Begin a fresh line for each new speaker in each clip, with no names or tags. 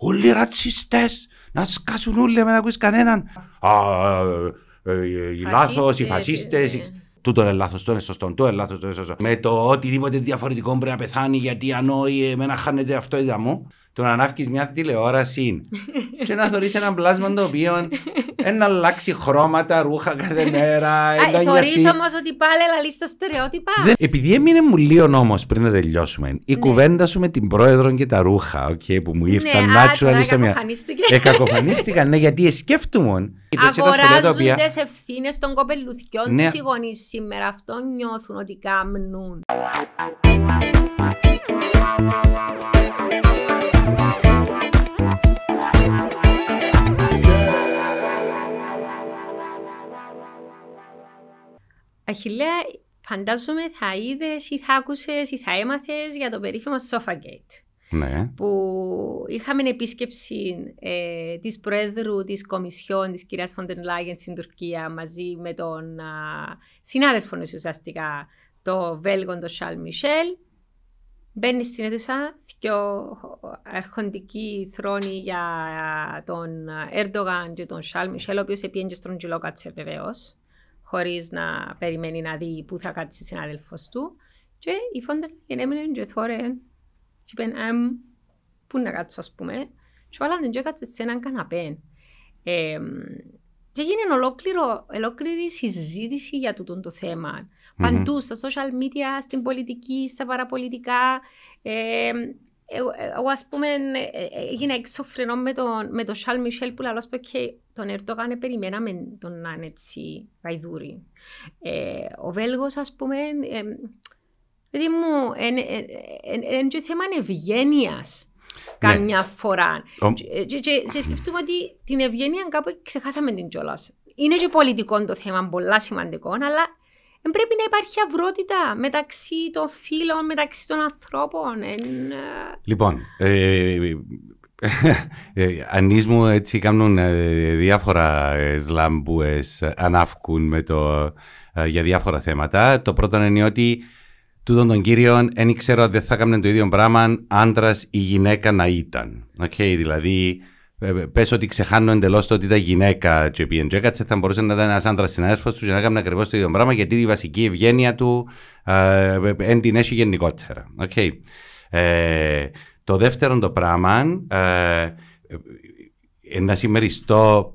όλοι ρατσιστε! να σκάσουν όλοι, να ακούσει κανέναν. Α, ε, ε, οι λάθος, οι φασίστες, ε, Τούτο είναι λάθος, το είναι σωστό, το είναι το είναι σωστό. Με το οτιδήποτε διαφορετικό πρέπει να πεθάνει γιατί αν όχι, εμένα χάνεται η δάμο. μου το να ανάφκεις μια τηλεόραση και να θωρείς ένα πλάσμα το οποίο να αλλάξει χρώματα, ρούχα κάθε μέρα. Θωρείς
όμως ότι πάλι λαλείς τα στερεότυπα.
Επειδή έμεινε μου λίγο όμως πριν να τελειώσουμε, η ναι. κουβέντα σου με την πρόεδρο και τα ρούχα που μου ήρθαν να στο μυαλό. Ε, κακοφανίστηκαν, ναι, γιατί ε, σκέφτομαι. Αγοράζονται
σε ευθύνες των κοπελουθιών ναι. τους οι γονείς σήμερα. Αυτό νιώθουν ότι κάμνουν. Αχιλέα, φαντάζομαι θα είδες ή θα άκουσες ή θα έμαθες για το περίφημο Sofagate. Ναι. Που είχαμε επίσκεψη ε, της Προέδρου της Κομισιόν της κυρίας Φοντεν Λάγεν στην Τουρκία μαζί με τον α, συνάδελφο ουσιαστικά το Βέλγον, τον Σαλ Μισελ. Μπαίνεις στην αίθουσα, ο αρχοντική θρόνη για τον Έρντογαν και τον Σαλ Μισελ, ο οποίος τον Τζιλόκατσε χωρίς να περιμένει να δει πού θα κάτσει συνάδελφος του. Και η Φόντερ έμεινε και θόρε, και είπε, αμ, πού να κάτσω, ας πούμε. Και βάλανε και κάτσε σε έναν καναπέ. Ε, και έγινε ολόκληρο, ολόκληρη συζήτηση για τούτο το θέμα. Mm-hmm. Παντού, στα social media, στην πολιτική, στα παραπολιτικά. Ε, ε, εγώ ας πούμε ε, ε, έγινε εξωφρενό με τον, με Σαλ Μισελ που λαλώς και τον Ερτόγανε περιμέναμε τον να είναι έτσι γαϊδούρη. ο Βέλγος ας πούμε, ε, μου, είναι και θέμα ευγένειας ναι. καμιά φορά. Και σκεφτούμε ότι την ευγένεια κάπου ξεχάσαμε την κιόλας. Είναι και πολιτικό το θέμα, πολλά σημαντικό, αλλά δεν πρέπει να υπάρχει αυρότητα μεταξύ των φίλων, μεταξύ των ανθρώπων. Ε,
λοιπόν, ε, ε, ε Ανείς μου έτσι κάνουν διάφορα σλάμ ανάφκουν με το, για διάφορα θέματα. Το πρώτο είναι ότι τούτον τον κύριο, δεν ξέρω δεν θα έκαναν το ίδιο πράγμα άντρας ή γυναίκα να ήταν. Okay, δηλαδή ε, ε, Πες ότι ξεχάνω εντελώς το ότι ήταν γυναίκα και πήγαινε τζέκατσε, θα μπορούσε να ήταν ένας άντρας συνάδελφος του και να έκανε ακριβώς το ίδιο πράγμα, γιατί η βασική ευγένεια του ε, εν την έχει γενικότερα. το δεύτερο το πράγμα, είναι να συμμεριστώ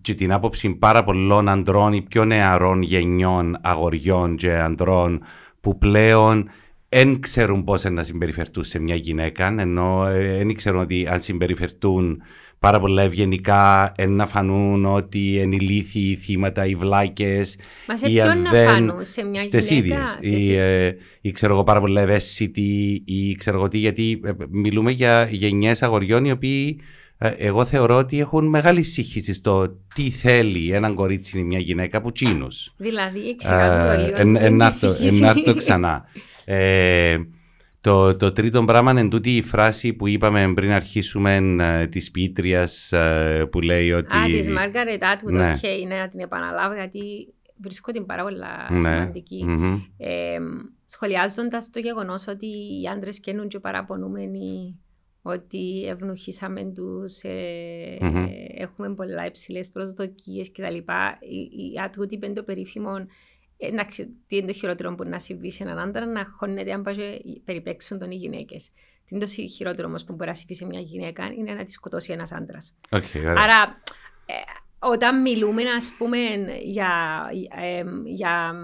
και την άποψη πάρα πολλών αντρών ή πιο νεαρών γενιών αγοριών και αντρών που πλέον δεν ξέρουν πώς να συμπεριφερθούν σε μια γυναίκα, ενώ δεν ε, ξέρουν ότι αν συμπεριφερθούν πάρα πολλά ευγενικά, εν να φανούν ότι ενηλήθη ηλίθιοι θύματα, οι βλάκες. Μας σε ποιον να φανούν, σε μια γυναίκα. Στι ίδιε. Ή, ε, ή ξέρω εγώ πάρα πολλά ευαίσθητοι, ή ξέρω εγώ τι, γιατί ε, μιλούμε για γενιές αγοριών οι οποίοι εγώ θεωρώ ότι έχουν μεγάλη σύγχυση στο τι θέλει έναν κορίτσι ή μια γυναίκα από τσίνους. Δηλαδή, ε, ε, ε, ξανά. Ε, το, τρίτο πράγμα είναι τούτη η φράση που είπαμε πριν αρχίσουμε ε, της Πίτριας ε, που λέει ότι. Α, της Μάργαρετ ναι.
ναι. να την επαναλάβω γιατί βρίσκω την πάρα πολύ ναι. σημαντικη Σχολιάζοντας το γεγονός ότι οι άντρες καίνουν και παραπονούμενοι ότι ευνοχήσαμε του, έχουμε πολλά υψηλές προσδοκίες κτλ. Η, η είπε το περίφημο Εντάξει, τι είναι το χειρότερο που να συμβεί σε έναν άντρα, να χώνεται αν πάει περιπέξουν τον οι γυναίκες. Τι είναι το χειρότερο όμως που μπορεί να συμβεί σε μια γυναίκα, είναι να τη σκοτώσει ένας άντρας. Άρα, ε, όταν μιλούμε, ας πούμε, για, για,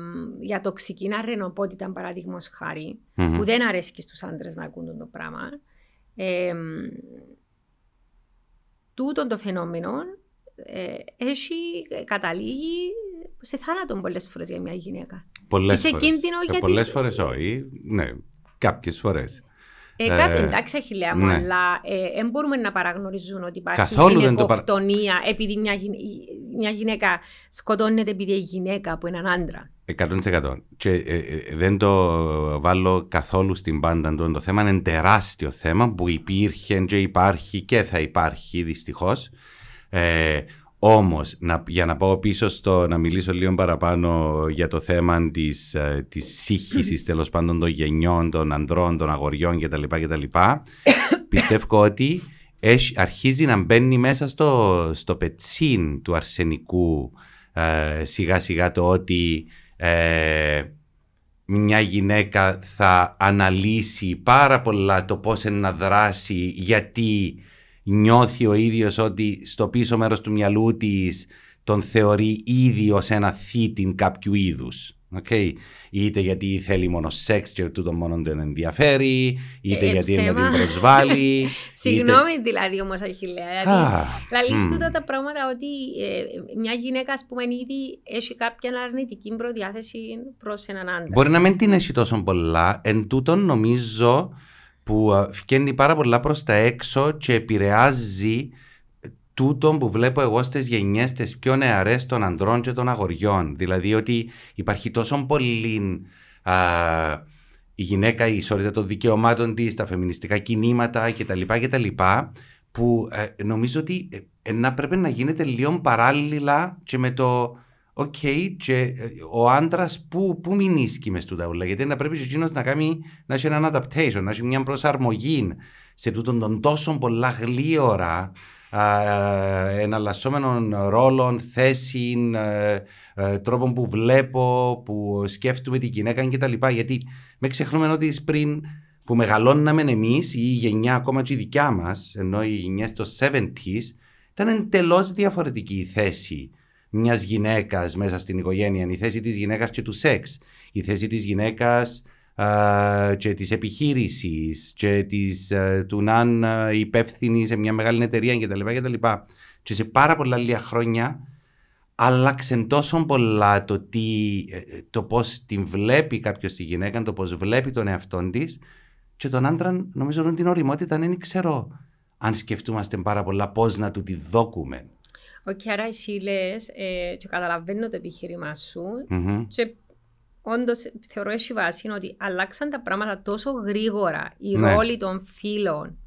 για τοξική αρενοπότητα, παράδειγμα που δεν αρέσει στους άντρες να ακούν το πράγμα, τούτο το φαινόμενο ε, έχει καταλήγει σε θάνατο πολλές φορές για μια γυναίκα. Πολλές φορέ. Είσαι κίνδυνο ε, για Πολλές φορές
όχι. Ναι, κάποιες φορές. Ε, κάποιοι, ε, εντάξει, αχιλέα μου, ναι.
αλλά δεν ε, μπορούμε να παραγνωρίζουν ότι υπάρχει Καθόλου γυναικοκτονία παρα... επειδή μια, γυ... μια γυναίκα σκοτώνεται επειδή είναι γυναίκα από έναν άντρα.
100%. Και ε, ε, δεν το βάλω καθόλου στην πάντα του. Το θέμα είναι τεράστιο θέμα που υπήρχε και υπάρχει και θα υπάρχει δυστυχώς. Ε, όμως, για να πάω πίσω στο να μιλήσω λίγο παραπάνω για το θέμα της, ε, της σύγχυσης τέλος πάντων των γενιών, των ανδρών, των αγοριών κτλ. κτλ πιστεύω ότι αρχίζει να μπαίνει μέσα στο, στο πετσίν του αρσενικού ε, σιγά σιγά το ότι ε, μια γυναίκα θα αναλύσει πάρα πολλά το πώς να δράσει γιατί νιώθει ο ίδιος ότι στο πίσω μέρος του μυαλού της τον θεωρεί ήδη ως ένα θήτην κάποιου είδους. Okay. Είτε γιατί θέλει μόνο σεξ και τούτο μόνο τον ενδιαφέρει, είτε ε, ε γιατί ψέμα. την προσβάλλει. είτε... Συγγνώμη
δηλαδή όμως, Αχιλέα. Δηλαδή, ah, τούτα τα πράγματα ότι ε, μια γυναίκα, ας πούμε, ήδη έχει κάποια αρνητική προδιάθεση προς έναν άντρα. Μπορεί να μην
την έχει τόσο πολλά. Εν τούτον, νομίζω που βγαίνει πάρα πολλά προς τα έξω και επηρεάζει τούτο που βλέπω εγώ στις γενιές τι πιο νεαρές των ανδρών και των αγοριών. Δηλαδή ότι υπάρχει τόσο πολύ η γυναίκα, η ισότητα των δικαιωμάτων της, τα φεμινιστικά κινήματα κτλ. κτλ που ε, νομίζω ότι ε, να πρέπει να γίνεται λίγο παράλληλα και με το Οκ, ε, ο άντρας που, που μην μες τούτα ούλα, γιατί να πρέπει εκείνος να κάνει να έχει έναν adaptation, να έχει μια προσαρμογή σε τούτον τον τόσο πολλά γλύωρα ε, εναλλασσόμενων ρόλων, θέσεων, ε, τρόπων που βλέπω, που σκέφτομαι τη γυναίκα κτλ. Γιατί με ξεχνούμε ότι πριν που μεγαλώναμε εμείς, η γενιά ακόμα και η δικιά μας, ενώ η γενιέ των 70s, ήταν εντελώς διαφορετική η θέση μιας γυναίκας μέσα στην οικογένεια, η θέση της γυναίκας και του σεξ, η θέση της γυναίκας και της επιχείρησης και του να είναι υπεύθυνη σε μια μεγάλη εταιρεία κτλ. Και, και, και σε πάρα πολλά λίγα χρόνια άλλαξε τόσο πολλά το, τι, ε, πώς την βλέπει κάποιος τη γυναίκα, το πώς βλέπει τον εαυτό της και τον άντρα νομίζω ότι την οριμότητα δεν ξέρω αν σκεφτούμαστε πάρα πολλά πώς να του τη δόκουμε
ο άρα εσύ λες ε, και καταλαβαίνω το επιχείρημά σου mm-hmm. και όντως θεωρώ εσύ βάση ότι αλλάξαν τα πράγματα τόσο γρήγορα οι ναι. ρόλοι των φίλων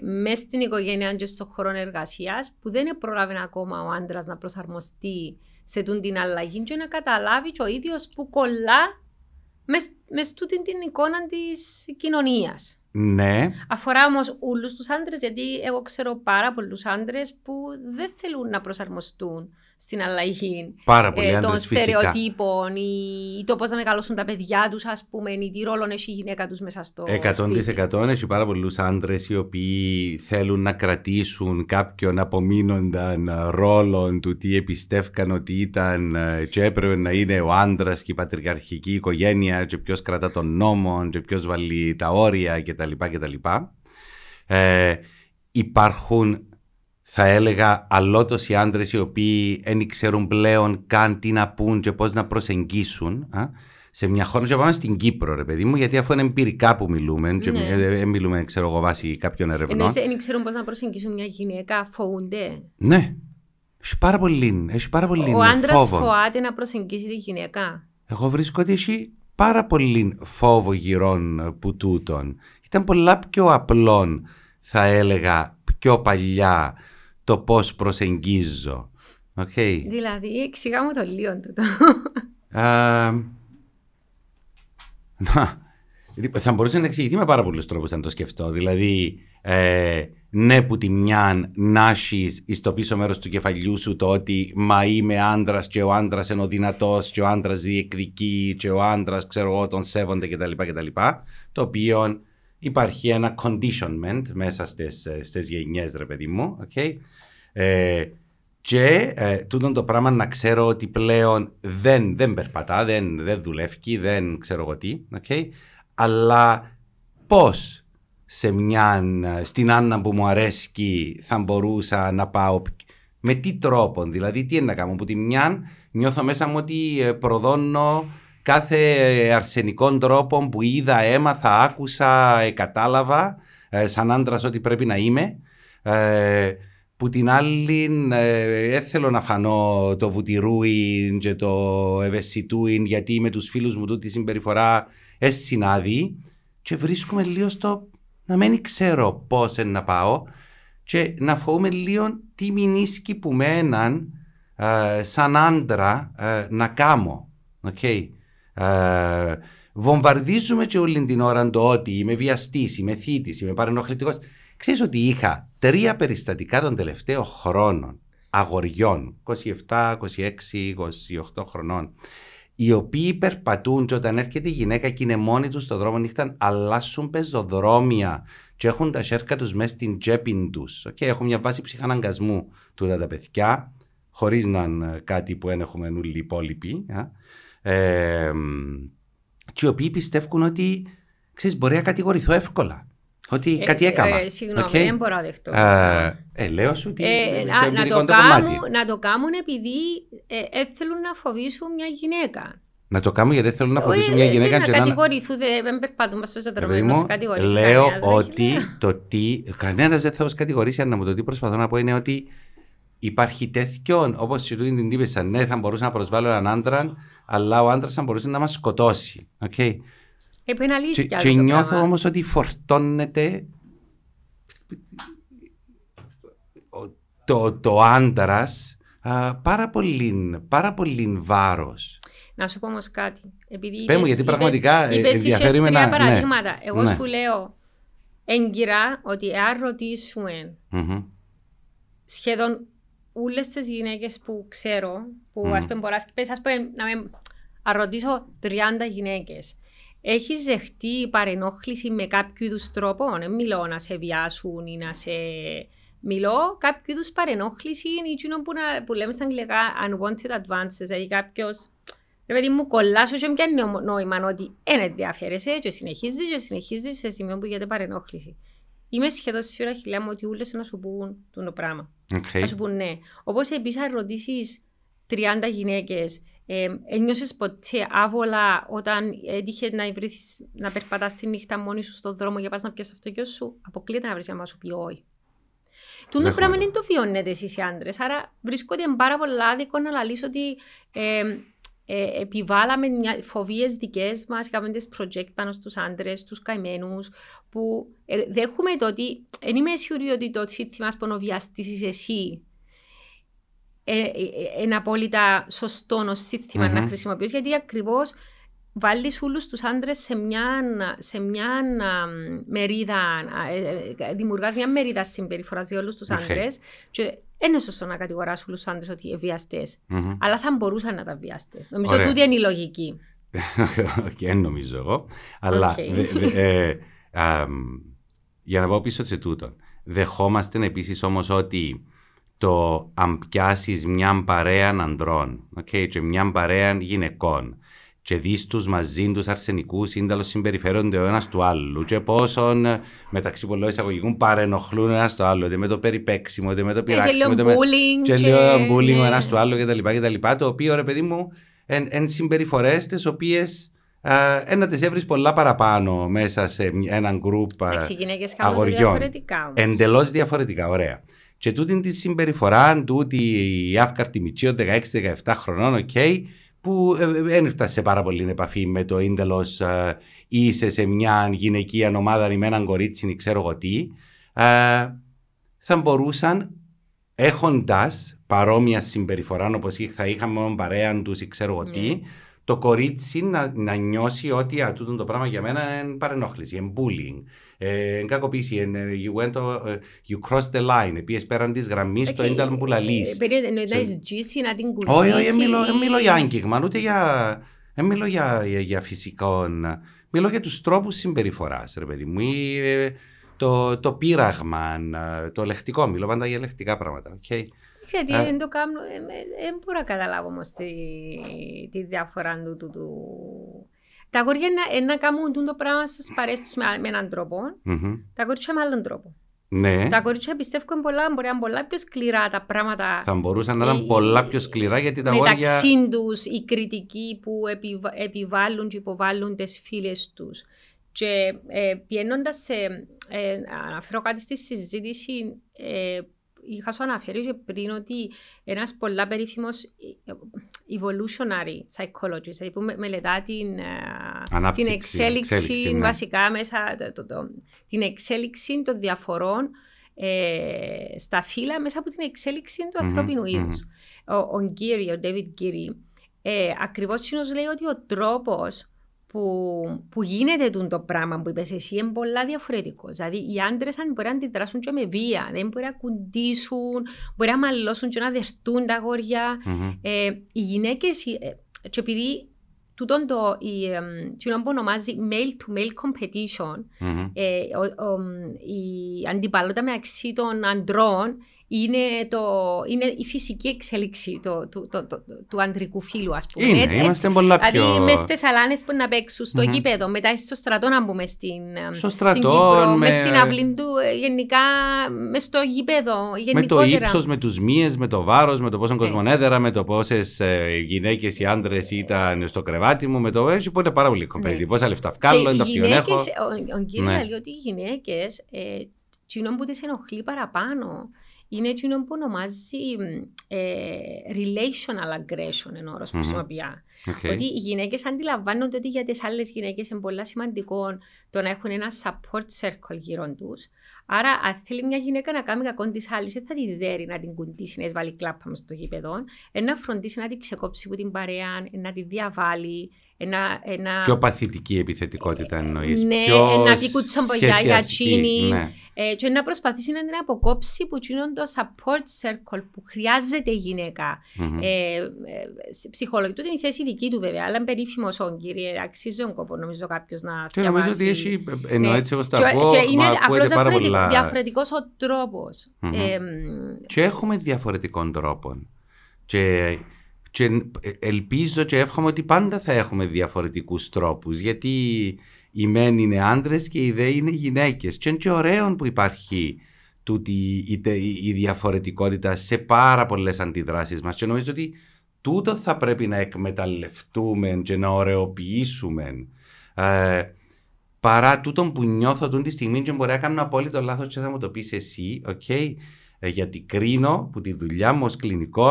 μέσα ε, στην οικογένεια και στον χρόνο εργασίας που δεν πρόλαβε ακόμα ο άντρας να προσαρμοστεί σε τούν την αλλαγή και να καταλάβει και ο ίδιος που κολλά μες τούτη την εικόνα της κοινωνίας. Ναι. Αφορά όμως όλους τους άντρες, γιατί εγώ ξέρω πάρα πολλούς άντρες που δεν θέλουν να προσαρμοστούν στην αλλαγή
ε, των στερεοτύπων
ή, το πώς να μεγαλώσουν τα παιδιά τους, ας πούμε, ή τι ρόλο έχει η γυναίκα τους μέσα στο.
100% έχει πάρα πολλούς άντρες οι οποίοι θέλουν να κρατήσουν κάποιον απομείνοντα ρόλο του τι επιστεύκαν ότι ήταν ε, και έπρεπε να είναι ο άντρας και η πατριαρχική οικογένεια, και ποιος κρατά τον νόμο, και ποιος βαλεί τα όρια κτλ. Ε, υπάρχουν θα έλεγα αλότος οι άντρες οι οποίοι δεν ξέρουν πλέον καν τι να πούν και πώς να προσεγγίσουν α, σε μια χώρα και πάμε στην Κύπρο ρε παιδί μου γιατί αφού είναι εμπειρικά που μιλούμε και ναι. ε, ε, ε, μιλούμε ξέρω εγώ βάσει κάποιων ερευνών Ενώ
δεν ξέρουν πώς να προσεγγίσουν μια γυναίκα φοβούνται
Ναι, έχει πάρα πολύ, έχει πάρα πολύ Ο άντρας φοβάται
να προσεγγίσει τη γυναίκα
Εγώ βρίσκω ότι έχει πάρα πολύ φόβο γυρών ε, που τούτων ήταν πολλά πιο απλών θα έλεγα πιο παλιά το πώς προσεγγίζω. Okay.
Δηλαδή, εξηγά μου το λίγο
Uh, λοιπόν, θα μπορούσε να εξηγηθεί με πάρα πολλούς τρόπους αν το σκεφτώ. Δηλαδή, ε, ναι, που τη μια να έχεις στο πίσω μέρος του κεφαλιού σου το ότι μα είμαι άντρας και ο άντρας είναι ο δυνατός, και ο άντρας διεκδικεί, και ο άντρας ξέρω εγώ τον σέβονται κτλ το οποίο υπάρχει ένα conditionment μέσα στις, γενιέ, γενιές ρε παιδί μου ε, και ε, τούτο το πράγμα να ξέρω ότι πλέον δεν, δεν περπατά, δεν, δεν δουλεύει, δεν ξέρω εγώ τι αλλά πώς σε μια, ε, στην Άννα που μου αρέσει θα μπορούσα να πάω με τι τρόπο, δηλαδή τι είναι να κάνω που τη μια νιώθω μέσα μου ότι προδώνω κάθε αρσενικό τρόπο που είδα, έμαθα, άκουσα, ε, κατάλαβα ε, σαν άντρας ότι πρέπει να είμαι. Ε, που την άλλη έθελα να φανώ το βουτυρούιν και το ευαισθητούιν γιατί με τους φίλους μου τούτη συμπεριφορά εσυνάδει και βρίσκομαι λίγο στο να μην ξέρω πώς να πάω και να φοβούμαι λίγο τι μηνίσκει που μέναν σαν άντρα να κάνω. Ε, βομβαρδίζουμε και όλη την ώρα το ότι είμαι βιαστής, είμαι θήτης, είμαι παρενοχλητικός. Ξέρεις ότι είχα τρία περιστατικά των τελευταίων χρόνων αγοριών, 27, 26, 28 χρονών, οι οποίοι περπατούν και όταν έρχεται η γυναίκα και είναι μόνοι του στον δρόμο νύχτα, αλλάσουν πεζοδρόμια και έχουν τα σέρκα τους μέσα στην τσέπη τους. Και έχουν μια βάση ψυχαναγκασμού του τα παιδιά, χωρίς να είναι κάτι που έχουμε όλοι οι υπόλοιποι ε, και οι οποίοι πιστεύουν ότι ξέρεις, μπορεί να κατηγορηθώ εύκολα. Ότι ε, κάτι έκανα. Ε, συγγνώμη, δεν μπορώ να δεχτώ. Ε, λέω σου ότι. Ε, να, ε,
να, το κάνουν, επειδή ε, θέλουν να φοβήσουν μια γυναίκα.
Να το κάνουν γιατί δεν να φοβήσουν μια γυναίκα. Δεν να
κατηγορηθούν, δεν περπατούμε στο δρόμο. Λέω ότι
το τι. Κανένας δεν θα ω κατηγορήσει, το τι προσπαθώ να πω είναι ότι Υπάρχει τέτοιο, όπως η Ρούιν την τύπησε, ναι, θα μπορούσε να προσβάλλει έναν άντρα, αλλά ο άντρας θα μπορούσε να μας σκοτώσει. Okay.
Ε, και, νιώθω
όμως ότι φορτώνεται το, το άντρας πάρα πολύ, πάρα πολύ βάρος.
Να σου πω όμως κάτι. Επειδή γιατί πραγματικά είπες, ενδιαφέρει με να... Ναι, παραδείγματα. Εγώ ναι. σου λέω εγκυρά ότι εάν ρωτήσουμε mm-hmm. σχεδόν όλες τις γυναίκες που ξέρω, που mm. ας πούμε μπορεί πούμε να με ρωτήσω 30 γυναίκες. Έχεις δεχτεί παρενόχληση με κάποιο είδους τρόπο, δεν μιλώ να σε βιάσουν ή να σε. Μιλώ κάποιο είδους παρενόχληση ή εκείνο που, που λέμε στα αγγλικά unwanted advances, δηλαδή κάποιος. Ρε παιδί μου, κολλάσου και μια νόημα ότι δεν ενδιαφέρεσαι και συνεχίζεις και συνεχίζεις σε σημείο που γίνεται παρενόχληση. Είμαι σχεδόν σίγουρα χιλιά μου ότι όλε να σου πούν το πράγμα. Okay. Να σου πούν ναι. Όπως επίσης, αν ρωτήσεις 30 γυναίκε, ε, ένιωσες ποτέ άβολα όταν έτυχε να, βρεις, να περπατάς τη νύχτα μόνη σου στον δρόμο για πας να πιάσεις αυτό γιο σου, αποκλείεται να βρεις να σου πει όχι. Τούτο πράγμα δεν το βιώνετε εσείς οι άντρες. Άρα βρίσκονται πάρα πολλά άδικο να λαλείς ότι ε, ε, επιβάλαμε μια, φοβίες δικές μας, είχαμε τις project πάνω στους άντρες, τους καημένους, που ε, δέχομαι το ότι δεν είμαι σίγουρη ότι το σύστημα σπονοβιαστής είσαι εσύ είναι ε, ε, ε απόλυτα σωστό να χρησιμοποιείς, γιατί ακριβώς βάλεις όλους τους άντρες σε μια, σε μια μερίδα, ε, ε, ε, δημιουργάς μια μερίδα συμπεριφοράς για όλους τους ναι. άντρες και δεν είναι σωστό να κατηγοράς όλους τους άντρες ότι αλλά θα μπορούσαν να τα βιαστές. Νομίζω ότι είναι η λογική.
Και δεν νομίζω εγώ, αλλά για να πάω πίσω σε τούτο. Δεχόμαστε επίσης όμως ότι το αν πιάσεις μια παρέα ανδρών και μια παρέα γυναικών και δεί τους μαζί τους, αρσενικούς σύνταλος συμπεριφέρονται ο ένας του άλλου και πόσον ε, μεταξύ πολλών εισαγωγικών παρενοχλούν ο ένας το άλλο είτε με το περιπέξιμο, είτε με το ε, πειράξιμο και, με... και, και λέω μπούλινγκ ο ναι. ένας του άλλου κτλ, το οποίο ρε παιδί μου εν, εν συμπεριφορές τις οποίες ε, να τις έβρεις πολλά παραπάνω μέσα σε έναν γκρουπ ε, αγοριών. Εντελώς διαφορετικά, ωραία. Και τούτη τη συμπεριφορά, τούτη η αυκαρτη Μητσίων 16-17 χρονών, οκ, okay, που ε, ε, δεν έφτασε σε πάρα πολύ επαφή με το ίντελος ε, είσαι σε μια γυναικεία ομάδα ή με έναν κορίτσι ξέρω εγώ τι, θα μπορούσαν έχοντας παρόμοια συμπεριφορά όπως θα είχαμε μόνο παρέα τους ή ξέρω τι, ναι. το κορίτσι να, να νιώσει ότι αυτό τούτο το πράγμα για μένα είναι παρενόχληση, είναι bullying. Ε, εν κακοποίηση, εν, you, went, ε, you crossed the line, επί πέραν της γραμμής, okay. το ένταλμα που ε, λαλείς.
Περίοδο, εννοητάς τζίσι να την κουνήσεις. Όχι, μιλώ για
άγγιγμα, ούτε για... Δεν μιλώ για, για, για φυσικό. Μιλώ για τους τρόπους συμπεριφοράς, ρε παιδί μου. Ή, το, το πείραγμα, το λεκτικό. Μιλώ πάντα για λεκτικά πράγματα. Okay.
τι δεν το κάνω. Δεν μπορώ να καταλάβω όμως τη, τη διαφορά του, του, του, τα γόρια να, ε, να κάνουν το πράγμα στους παρέστους με, με έναν τα κορίτσια με άλλον τρόπο. Ναι. Τα κορίτσια πιστεύουν πολλά, μπορεί να είναι πολλά πιο σκληρά τα πράγματα.
Θα μπορούσαν να ήταν ε, πολλά πιο σκληρά γιατί τα γορια Μεταξύ
τους οι κριτικοί που επιβάλλουν και υποβάλλουν τις φίλες τους. Και ε, Ε, αναφέρω κάτι στη συζήτηση ε, είχα σου αναφέρει και πριν ότι ένας πολλά περίφημος ε, ε, evolutionary psychologist, δηλαδή που μελετά την, ε, την εξέλιξη, εξέλιξη ναι. βασικά μέσα, το, το, το, την εξέλιξη των διαφορών ε, στα φύλλα μέσα από την εξέλιξη του mm-hmm, ανθρώπινου είδους. Mm-hmm. Ο, ο Γκύρι, ο Ντέβιτ Γκύρι, λέει ότι ο τρόπος που, που γίνεται το πράγμα που είπες εσύ είναι πολλά διαφορετικό. Δηλαδή, οι άντρες αν μπορεί να αντιδράσουν και με βία, δεν μπορεί να κουντήσουν, μπορεί να μαλώσουν και να δεχτούν τα αγορια mm-hmm. ε, οι γυναίκες, ε, και επειδή τούτο το, η, ε, ονομάζει male-to-male competition, mm-hmm. ε, ο, ο, η αντιπαλότητα μεταξύ των αντρών είναι, το, είναι η φυσική εξέλιξη του ανδρικού φίλου, ας πούμε. Είναι, ε, είμαστε έτσι, ε, πολλά δηλαδή, πιο... Δηλαδή, μες στις σαλάνε που να παίξουν στο mm-hmm. γήπεδο, μετά στο στρατό να μπούμε στην, ε, στο στρατό, στην Κύπρο, με... στην αυλή του, γενικά μες στο γήπεδο. Γενικότερα. Με το ύψος, με
τους μύες, με το βάρος, με το πόσο κοσμονέδερα, με το πόσες γυναίκες ή άντρες ήταν στο κρεβάτι μου, με το. Έτσι, οπότε πάρα πολύ κομπέλι. Ναι. Πόσα λεφτά βγάλω, είναι το Ο, ο, ο κύριο λέει ναι.
ότι οι γυναίκες, ε, που τις ενοχλεί παραπάνω είναι εκείνο που ονομάζει ε, relational aggression εν όρος mm-hmm. που Ότι οι γυναίκες αντιλαμβάνονται ότι για τις άλλες γυναίκες είναι πολύ σημαντικό το να έχουν ένα support circle γύρω τους. Άρα, αν θέλει μια γυναίκα να κάνει κακό της άλλης, δεν θα τη δέρει να την κουντήσει, να βάλει κλάπα μες στο γήπεδο, να φροντίσει να την ξεκόψει από την παρέα, να τη διαβάλει, ένα, ένα... Πιο
παθητική επιθετικότητα εννοείς. Ναι, πιο να πει κουτσομπολιά για τσίνη. Ναι.
Ε, και να προσπαθήσει να την αποκόψει που είναι το support circle που χρειάζεται η γυναικα mm-hmm. Ε, ε ψυχολογική είναι η θέση δική του βέβαια, αλλά είναι περίφημο ο κύριε. Αξίζει τον κόπο νομίζω κάποιος να φτιάξει. Και νομίζω ότι έχει,
ε, ενώ ναι. έτσι όπως τα πω, και είναι απλώ διαφορετικός
ο τροπο
και έχουμε διαφορετικών τρόπων. Και και ε, ελπίζω και εύχομαι ότι πάντα θα έχουμε διαφορετικούς τρόπους, γιατί οι μεν είναι άντρες και οι δε είναι γυναίκες. Και είναι και ωραίο που υπάρχει τούτη η διαφορετικότητα σε πάρα πολλές αντιδράσεις μας. και νομίζω ότι τούτο θα πρέπει να εκμεταλλευτούμε και να ωρεοποιήσουμε ε, παρά τούτον που νιώθω τούτη τη στιγμή και μπορεί να κάνω απόλυτο λάθος, και θα μου το πεις εσύ, okay? Ε, γιατί κρίνω που τη δουλειά μου ως κλινικός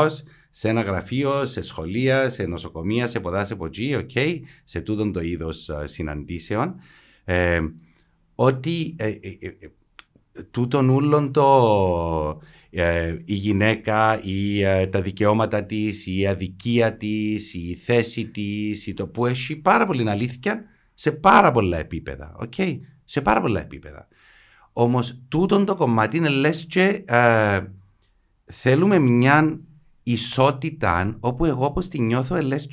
σε ένα γραφείο, σε σχολεία, σε νοσοκομεία, σε ποδά, σε ποτζή, σε τούτον το είδος ε, συναντήσεων. Ε, ότι ε, τούτον ούλον το η γυναίκα ή τα δικαιώματα της, η αδικία της, η θέση της, η το που έχει πάρα πολύ αλήθεια σε πάρα πολλά επίπεδα, okay? σε πάρα πολλά επίπεδα. Όμως τούτον το κομμάτι είναι λες και θέλουμε μια ισότητα όπου εγώ όπως τη νιώθω ε, λες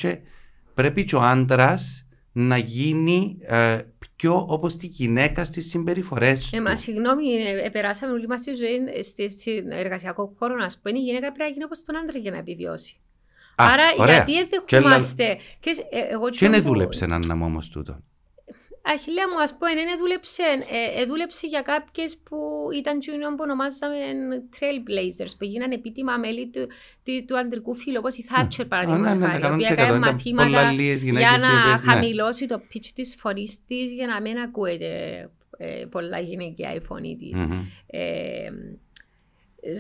πρέπει και ο άντρας να γίνει ε, πιο όπως τη γυναίκα στις συμπεριφορές του. Ε,
μα συγγνώμη, ε, περάσαμε όλοι μας τη ζωή στη, στην εργασιακό χώρο να σου η γυναίκα πρέπει να γίνει όπως τον άντρα για να επιβιώσει.
Άρα ωραία. γιατί δεν δεχόμαστε...
Και, ε, και, και είναι δούλεψε
έναν ναμό τούτο.
Αχιλέα μου, ας πω, ναι, δούλεψε, ε, ε, δούλεψε για κάποιες που ήταν junior που ονομάζαμε Trailblazers, που γίνανε επίτιμα μέλη του, του, του αντρικού φίλου, όπως η Θάτσερ ναι. παραδείγματος ναι, ναι, χάρη, η οποία έκανε μαθήματα για να ναι. χαμηλώσει το pitch της φωνής της για να μην ακούεται ε, πολλά γυναικεία η φωνή της.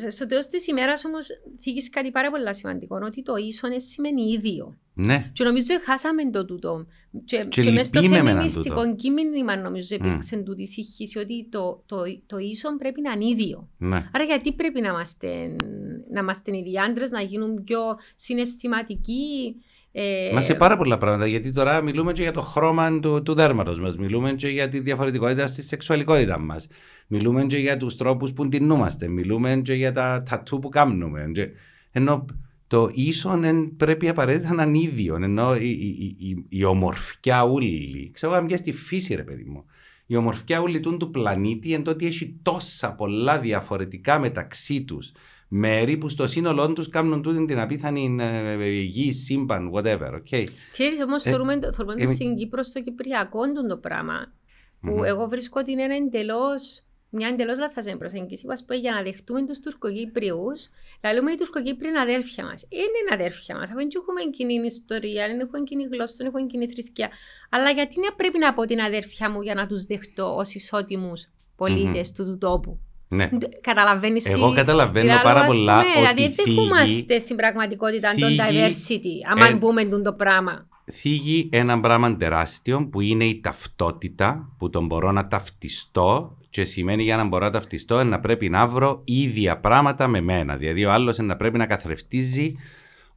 Στο τέλο τη ημέρα όμως θίγεις κάτι πάρα πολύ σημαντικό, ότι το ίσον σημαίνει ίδιο. Ναι. Και νομίζω χάσαμε το τούτο. Και, και, και μέσα στο φεμινιστικό κείμενο, νομίζω, υπήρξε mm. τούτη σύγχυση ότι το, το, το ίσον πρέπει να είναι ίδιο. Ναι. Άρα, γιατί πρέπει να είμαστε, να είμαστε ίδιοι άντρε, να γίνουν πιο συναισθηματικοί. Ε... Μα σε πάρα
πολλά πράγματα. Γιατί τώρα μιλούμε και για το χρώμα του, του δέρματος μας, μιλούμε και για τη διαφορετικότητα στη σεξουαλικότητα μας. Μιλούμε και για τους τρόπους που ντυνούμαστε, Μιλούμε και για τα τατού που κάνουμε. Και... Ενώ το ίσον πρέπει απαραίτητα να είναι ίδιο. Ενώ η, η, η, η ομορφιά ούλη. Ξέρω αν στη φύση, ρε παιδί μου. Η ομορφιά ούλη του πλανήτη εν ότι έχει τόσα πολλά διαφορετικά μεταξύ τους μέρη που στο σύνολό τους κάνουν τούτη την απίθανη ε, γη, σύμπαν, whatever. Okay.
Ξέρεις όμως, ε, θεωρούμε ε, το ε, στην Κύπρο στο Κυπριακό το πράγμα. Που mm-hmm. εγώ βρίσκω ότι είναι ένα εντελώς μια εντελώς λαθασμένη προσέγγιση που ας πούμε για να δεχτούμε τους Τουρκοκύπριους, να λέμε οι Τουρκοκύπριοι είναι αδέρφια μας. Ε, είναι αδέρφια μας, αφού δεν έχουμε κοινή ιστορία, δεν έχουμε κοινή γλώσσα, δεν έχουμε κοινή θρησκεία. Αλλά γιατί να πρέπει να πω την αδέρφια μου για να τους δεχτώ ως ισότιμους πολίτες mm-hmm. του, του τόπου. Ναι. Καταλαβαίνει τι. Εγώ καταλαβαίνω πάρα πολλά. Πούμε, ότι δηλαδή, δεν δεχόμαστε στην πραγματικότητα τον diversity, ε, άμα ε, το πράγμα.
Θίγει ένα πράγμα τεράστιο που είναι η ταυτότητα που τον μπορώ να ταυτιστώ και σημαίνει για να μπορώ να ταυτιστώ να πρέπει να βρω ίδια πράγματα με μένα. Δηλαδή ο άλλος να πρέπει να καθρεφτίζει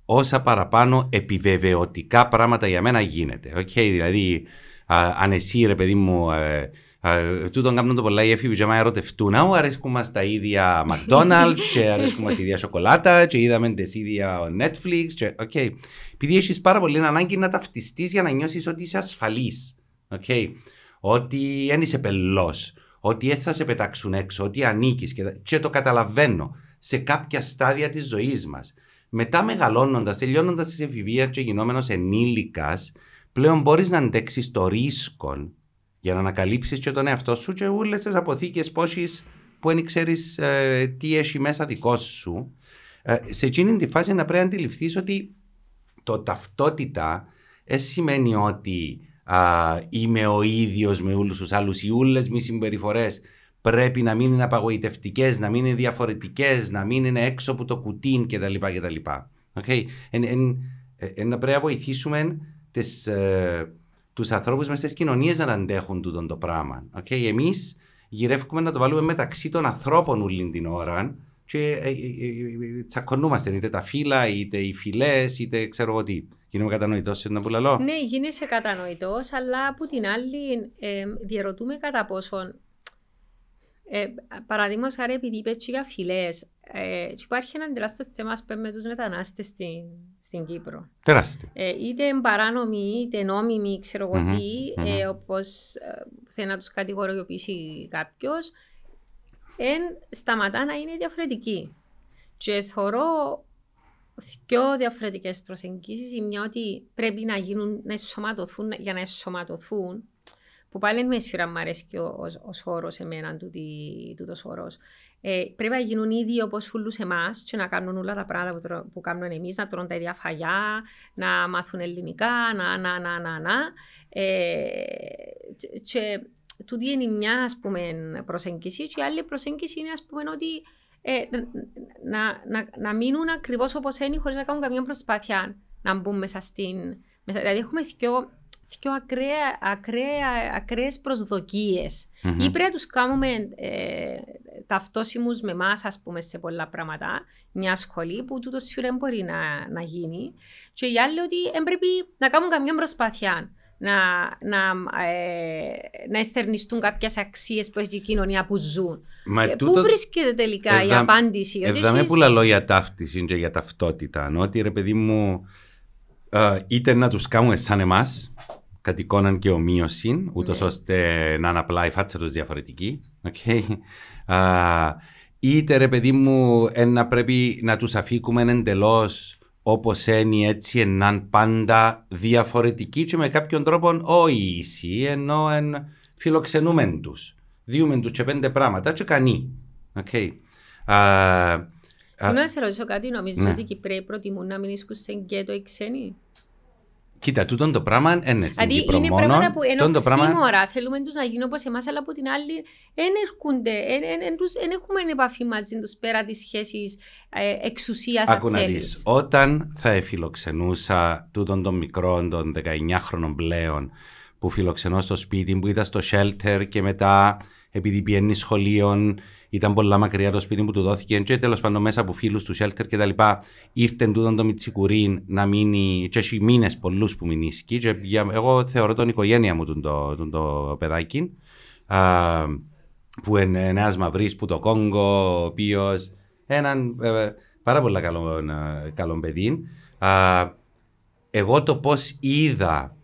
όσα παραπάνω επιβεβαιωτικά πράγματα για μένα γίνεται. Οκ, okay, δηλαδή α, αν εσύ ρε παιδί μου... τούτο ε, ε, Τούτον κάνουν το πολλά οι έφηβοι και άμα ερωτευτούν «Αου, αρέσκουν τα ίδια McDonald's και αρέσκουν μας ίδια σοκολάτα και είδαμε τις ίδια Netflix και οκ». Okay. Επειδή έχεις πάρα πολύ ανάγκη να ταυτιστείς για να νιώσεις ότι είσαι ασφαλής. Okay. Ότι δεν είσαι πελός ότι ε, θα σε πετάξουν έξω, ότι ανήκεις και, και το καταλαβαίνω σε κάποια στάδια της ζωής μας. Μετά μεγαλώνοντας, τελειώνοντας τη εφηβεία και γινόμενος ενήλικας, πλέον μπορείς να αντέξεις το ρίσκο για να ανακαλύψεις και τον εαυτό σου και όλες τις αποθήκες πόσει που δεν ξέρεις ε, τι έχει μέσα δικό σου. Ε, σε εκείνη τη φάση να πρέπει να αντιληφθείς ότι το ταυτότητα σημαίνει ότι α, είμαι ο ίδιος με όλους τους άλλους. Οι όλες μου συμπεριφορές πρέπει να μην είναι απαγοητευτικές, να μην είναι διαφορετικές, να μην είναι έξω από το κουτί κτλ. κτλ. Okay. Εν, εν, εν, εν, πρέπει να βοηθήσουμε ε, τους ανθρώπους μέσα στις κοινωνίες να αντέχουν τούτο το πράγμα. Okay. Εμείς γυρεύουμε να το βάλουμε μεταξύ των ανθρώπων όλη την ώρα και ε, ε, ε, τσακωνούμαστε είτε τα φύλλα, είτε οι φυλές, είτε ξέρω εγώ τι γίνομαι κατανοητός είναι ένα Ναι,
γίνεσαι κατανοητός, αλλά από την άλλη ε, διαρωτούμε κατά πόσον. Ε, Παραδείγματος χάρη, επειδή είπες για φυλές, ε, υπάρχει ένα τεράστιο θέμα με τους μετανάστες στην, στην Κύπρο. Τεράστιο. Ε, είτε παράνομοι είτε νόμιμοι, ξέρω τι, ε, όπως ε, θέλει να τους κατηγοριοποιήσει κάποιος, σταματά να είναι διαφορετικοί. Και θεωρώ δύο διαφορετικές προσεγγίσεις. Η μια ότι πρέπει να γίνουν, να για να εσωματωθούν. Που πάλι με σειρά μου αρέσει και ο σε εμένα, τούτο χώρο. Ε, πρέπει να γίνουν ήδη όπως όλους εμάς, και να κάνουν όλα τα πράγματα που, που κάνουν εμείς, να τρώνε τα ίδια φαγιά, να μάθουν ελληνικά, να, να, να, να. να. Ε, και είναι μια ας προσέγγιση. Και η άλλη προσέγγιση είναι ας πούμε, ότι ε, να, να, μείνουν ακριβώς όπως είναι, χωρίς να κάνουν καμία προσπάθεια να μπουν μέσα στην. δηλαδή, έχουμε πιο, ακραίες προσδοκίες. Ή πρέπει να τους κάνουμε ε, με εμάς, ας πούμε, σε πολλά πράγματα, μια σχολή που τούτος σίγουρα δεν μπορεί να, να γίνει. Και οι άλλοι ότι δεν πρέπει να κάνουν καμιά προσπάθεια να, να, ε, να εστερνιστούν κάποιες αξίες που έχει η κοινωνία που ζουν. Ε, πού βρίσκεται τελικά η απάντηση. Εδώ εσείς... πολλά λόγια
ταύτιση και για ταυτότητα. Ότι ρε παιδί μου, ε, είτε να τους κάνουμε σαν εμάς, κατ' εικόναν και ομοίωση, ούτως ναι. ώστε να είναι απλά η φάτσα τους διαφορετική. Okay. είτε ρε παιδί μου, να πρέπει να τους αφήκουμε εντελώς Όπως είναι έτσι ενάν πάντα διαφορετική και με κάποιον τρόπο όχι ίσοι, ενώ εν φιλοξενούμεν τους. Διούμε τους και πέντε πράγματα και κανεί. Okay. Uh, σα
σε ρωτήσω κάτι. Νομίζω ναι. ότι οι Κυπρέοι προτιμούν να μην ίσκουν σε γκέτο οι ξένοι.
Κοίτα, τούτο το πράγμα είναι στην δηλαδή, είναι πράγματα που ενώ πράγμα... σήμερα
θέλουμε τους να γίνουν όπως εμάς, αλλά από την άλλη δεν έρχονται, δεν έχουμε επαφή μαζί τους πέρα τις σχέσεις ε, εξουσίας Άκου να δεις,
όταν θα εφιλοξενούσα τούτο των μικρών, των 19χρονων πλέον, που φιλοξενώ στο σπίτι, που ήταν στο shelter και μετά επειδή πιένει σχολείων, ήταν πολλά μακριά το σπίτι που του δόθηκε και τέλος πάντων μέσα από φίλους του shelter λοιπά Ήρθε τούτο το Μιτσικουρίν να μείνει, και έχει μήνες πολλούς που εκεί Και εγώ θεωρώ τον οικογένεια μου τον το, τον το παιδάκι. Α, που είναι ένα μαυρί που το Κόγκο, ο οποίο. Έναν ε, πάρα πολύ καλό, ε, καλό παιδί. Α, εγώ το πώς είδα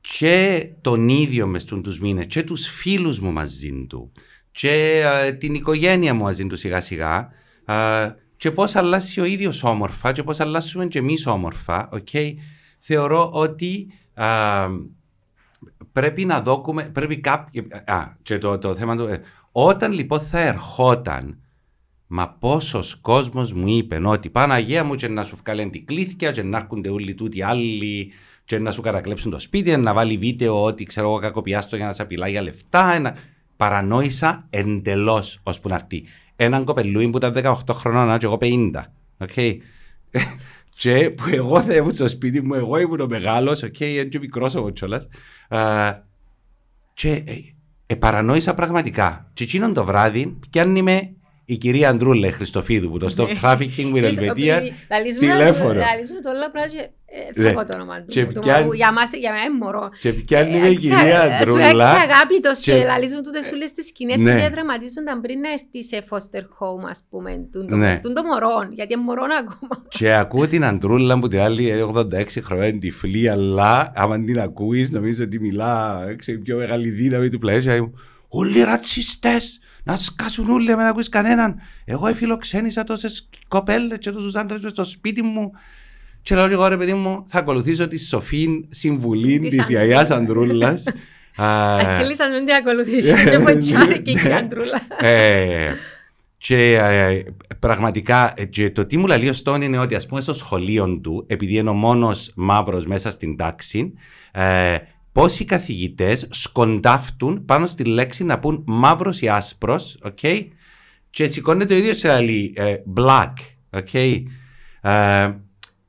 και τον ίδιο μες τους μήνες και τους φίλους μου μαζί του και ε, την οικογένεια μου μαζί του σιγά σιγά ε, και πώς αλλάσει ο ίδιος όμορφα και πώς αλλάσουμε και εμείς όμορφα, okay, θεωρώ ότι ε, πρέπει να δώκουμε πρέπει κάποιοι, α, και το, το θέμα του, όταν λοιπόν θα ερχόταν, Μα πόσος κόσμος μου είπε ότι Παναγία μου και να σου βγάλουν την κλήθεια, και να έρχονται όλοι τούτοι άλλοι, και να σου κατακλέψουν το σπίτι, να βάλει βίντεο ότι ξέρω εγώ κακοπιάστο για να σε απειλά για λεφτά. Ένα παρανόησα εντελώς που να έρθει. Έναν κοπελούι που ήταν 18 χρονών, και εγώ 50. Okay. και που εγώ θα ήμουν στο σπίτι μου, εγώ ήμουν ο μεγάλος, οκ, okay, έτσι μικρό ο κιόλα. Uh, και ε, ε, παρανόησα πραγματικά. Και εκείνον το βράδυ πιάνει με η κυρία Αντρούλε Χριστοφίδου που το Stop ναι. Trafficking with Ελβετία. Τηλέφωνο. Λαλισμού
το όλα πράγμα. Ε, ναι. το όνομα του. Για μας, για μένα είναι μωρό. Και ποια είναι η κυρία Αντρούλα. Σου και σκηνές ναι. που διαδραματίζονταν πριν να έρθει σε foster home ας πούμε. Τον το μωρό, γιατί είναι ακόμα.
Και ακούω την Αντρούλα που την άλλη 86 χρόνια είναι τυφλή, αλλά άμα την ακούεις νομίζω ότι μιλά, ε, πιο μεγάλη δύναμη του πλαίσια. Όλοι ρατσιστές να σκάσουν όλοι με να ακούσει κανέναν. Εγώ φιλοξένησα τόσες κοπέλες και τόσους άντρες μες στο σπίτι μου. Και λέω εγώ ρε παιδί μου θα ακολουθήσω τη σοφή συμβουλή της γιαγιάς Αντρούλα. Ε, Θέλεις να μην την
ακολουθήσεις, δεν φωντσάρει και η ναι. Ανδρούλα.
Ε, και ε, πραγματικά το τι μου λέει ο Στόν είναι ότι ας πούμε στο σχολείο του, επειδή είναι ο μόνος μαύρος μέσα στην τάξη, Πόσοι καθηγητές σκοντάφτουν πάνω στη λέξη να πούν μαύρος ή άσπρος, OK. και σηκώνεται ο ίδιος σε άλλη ε, black. Ε,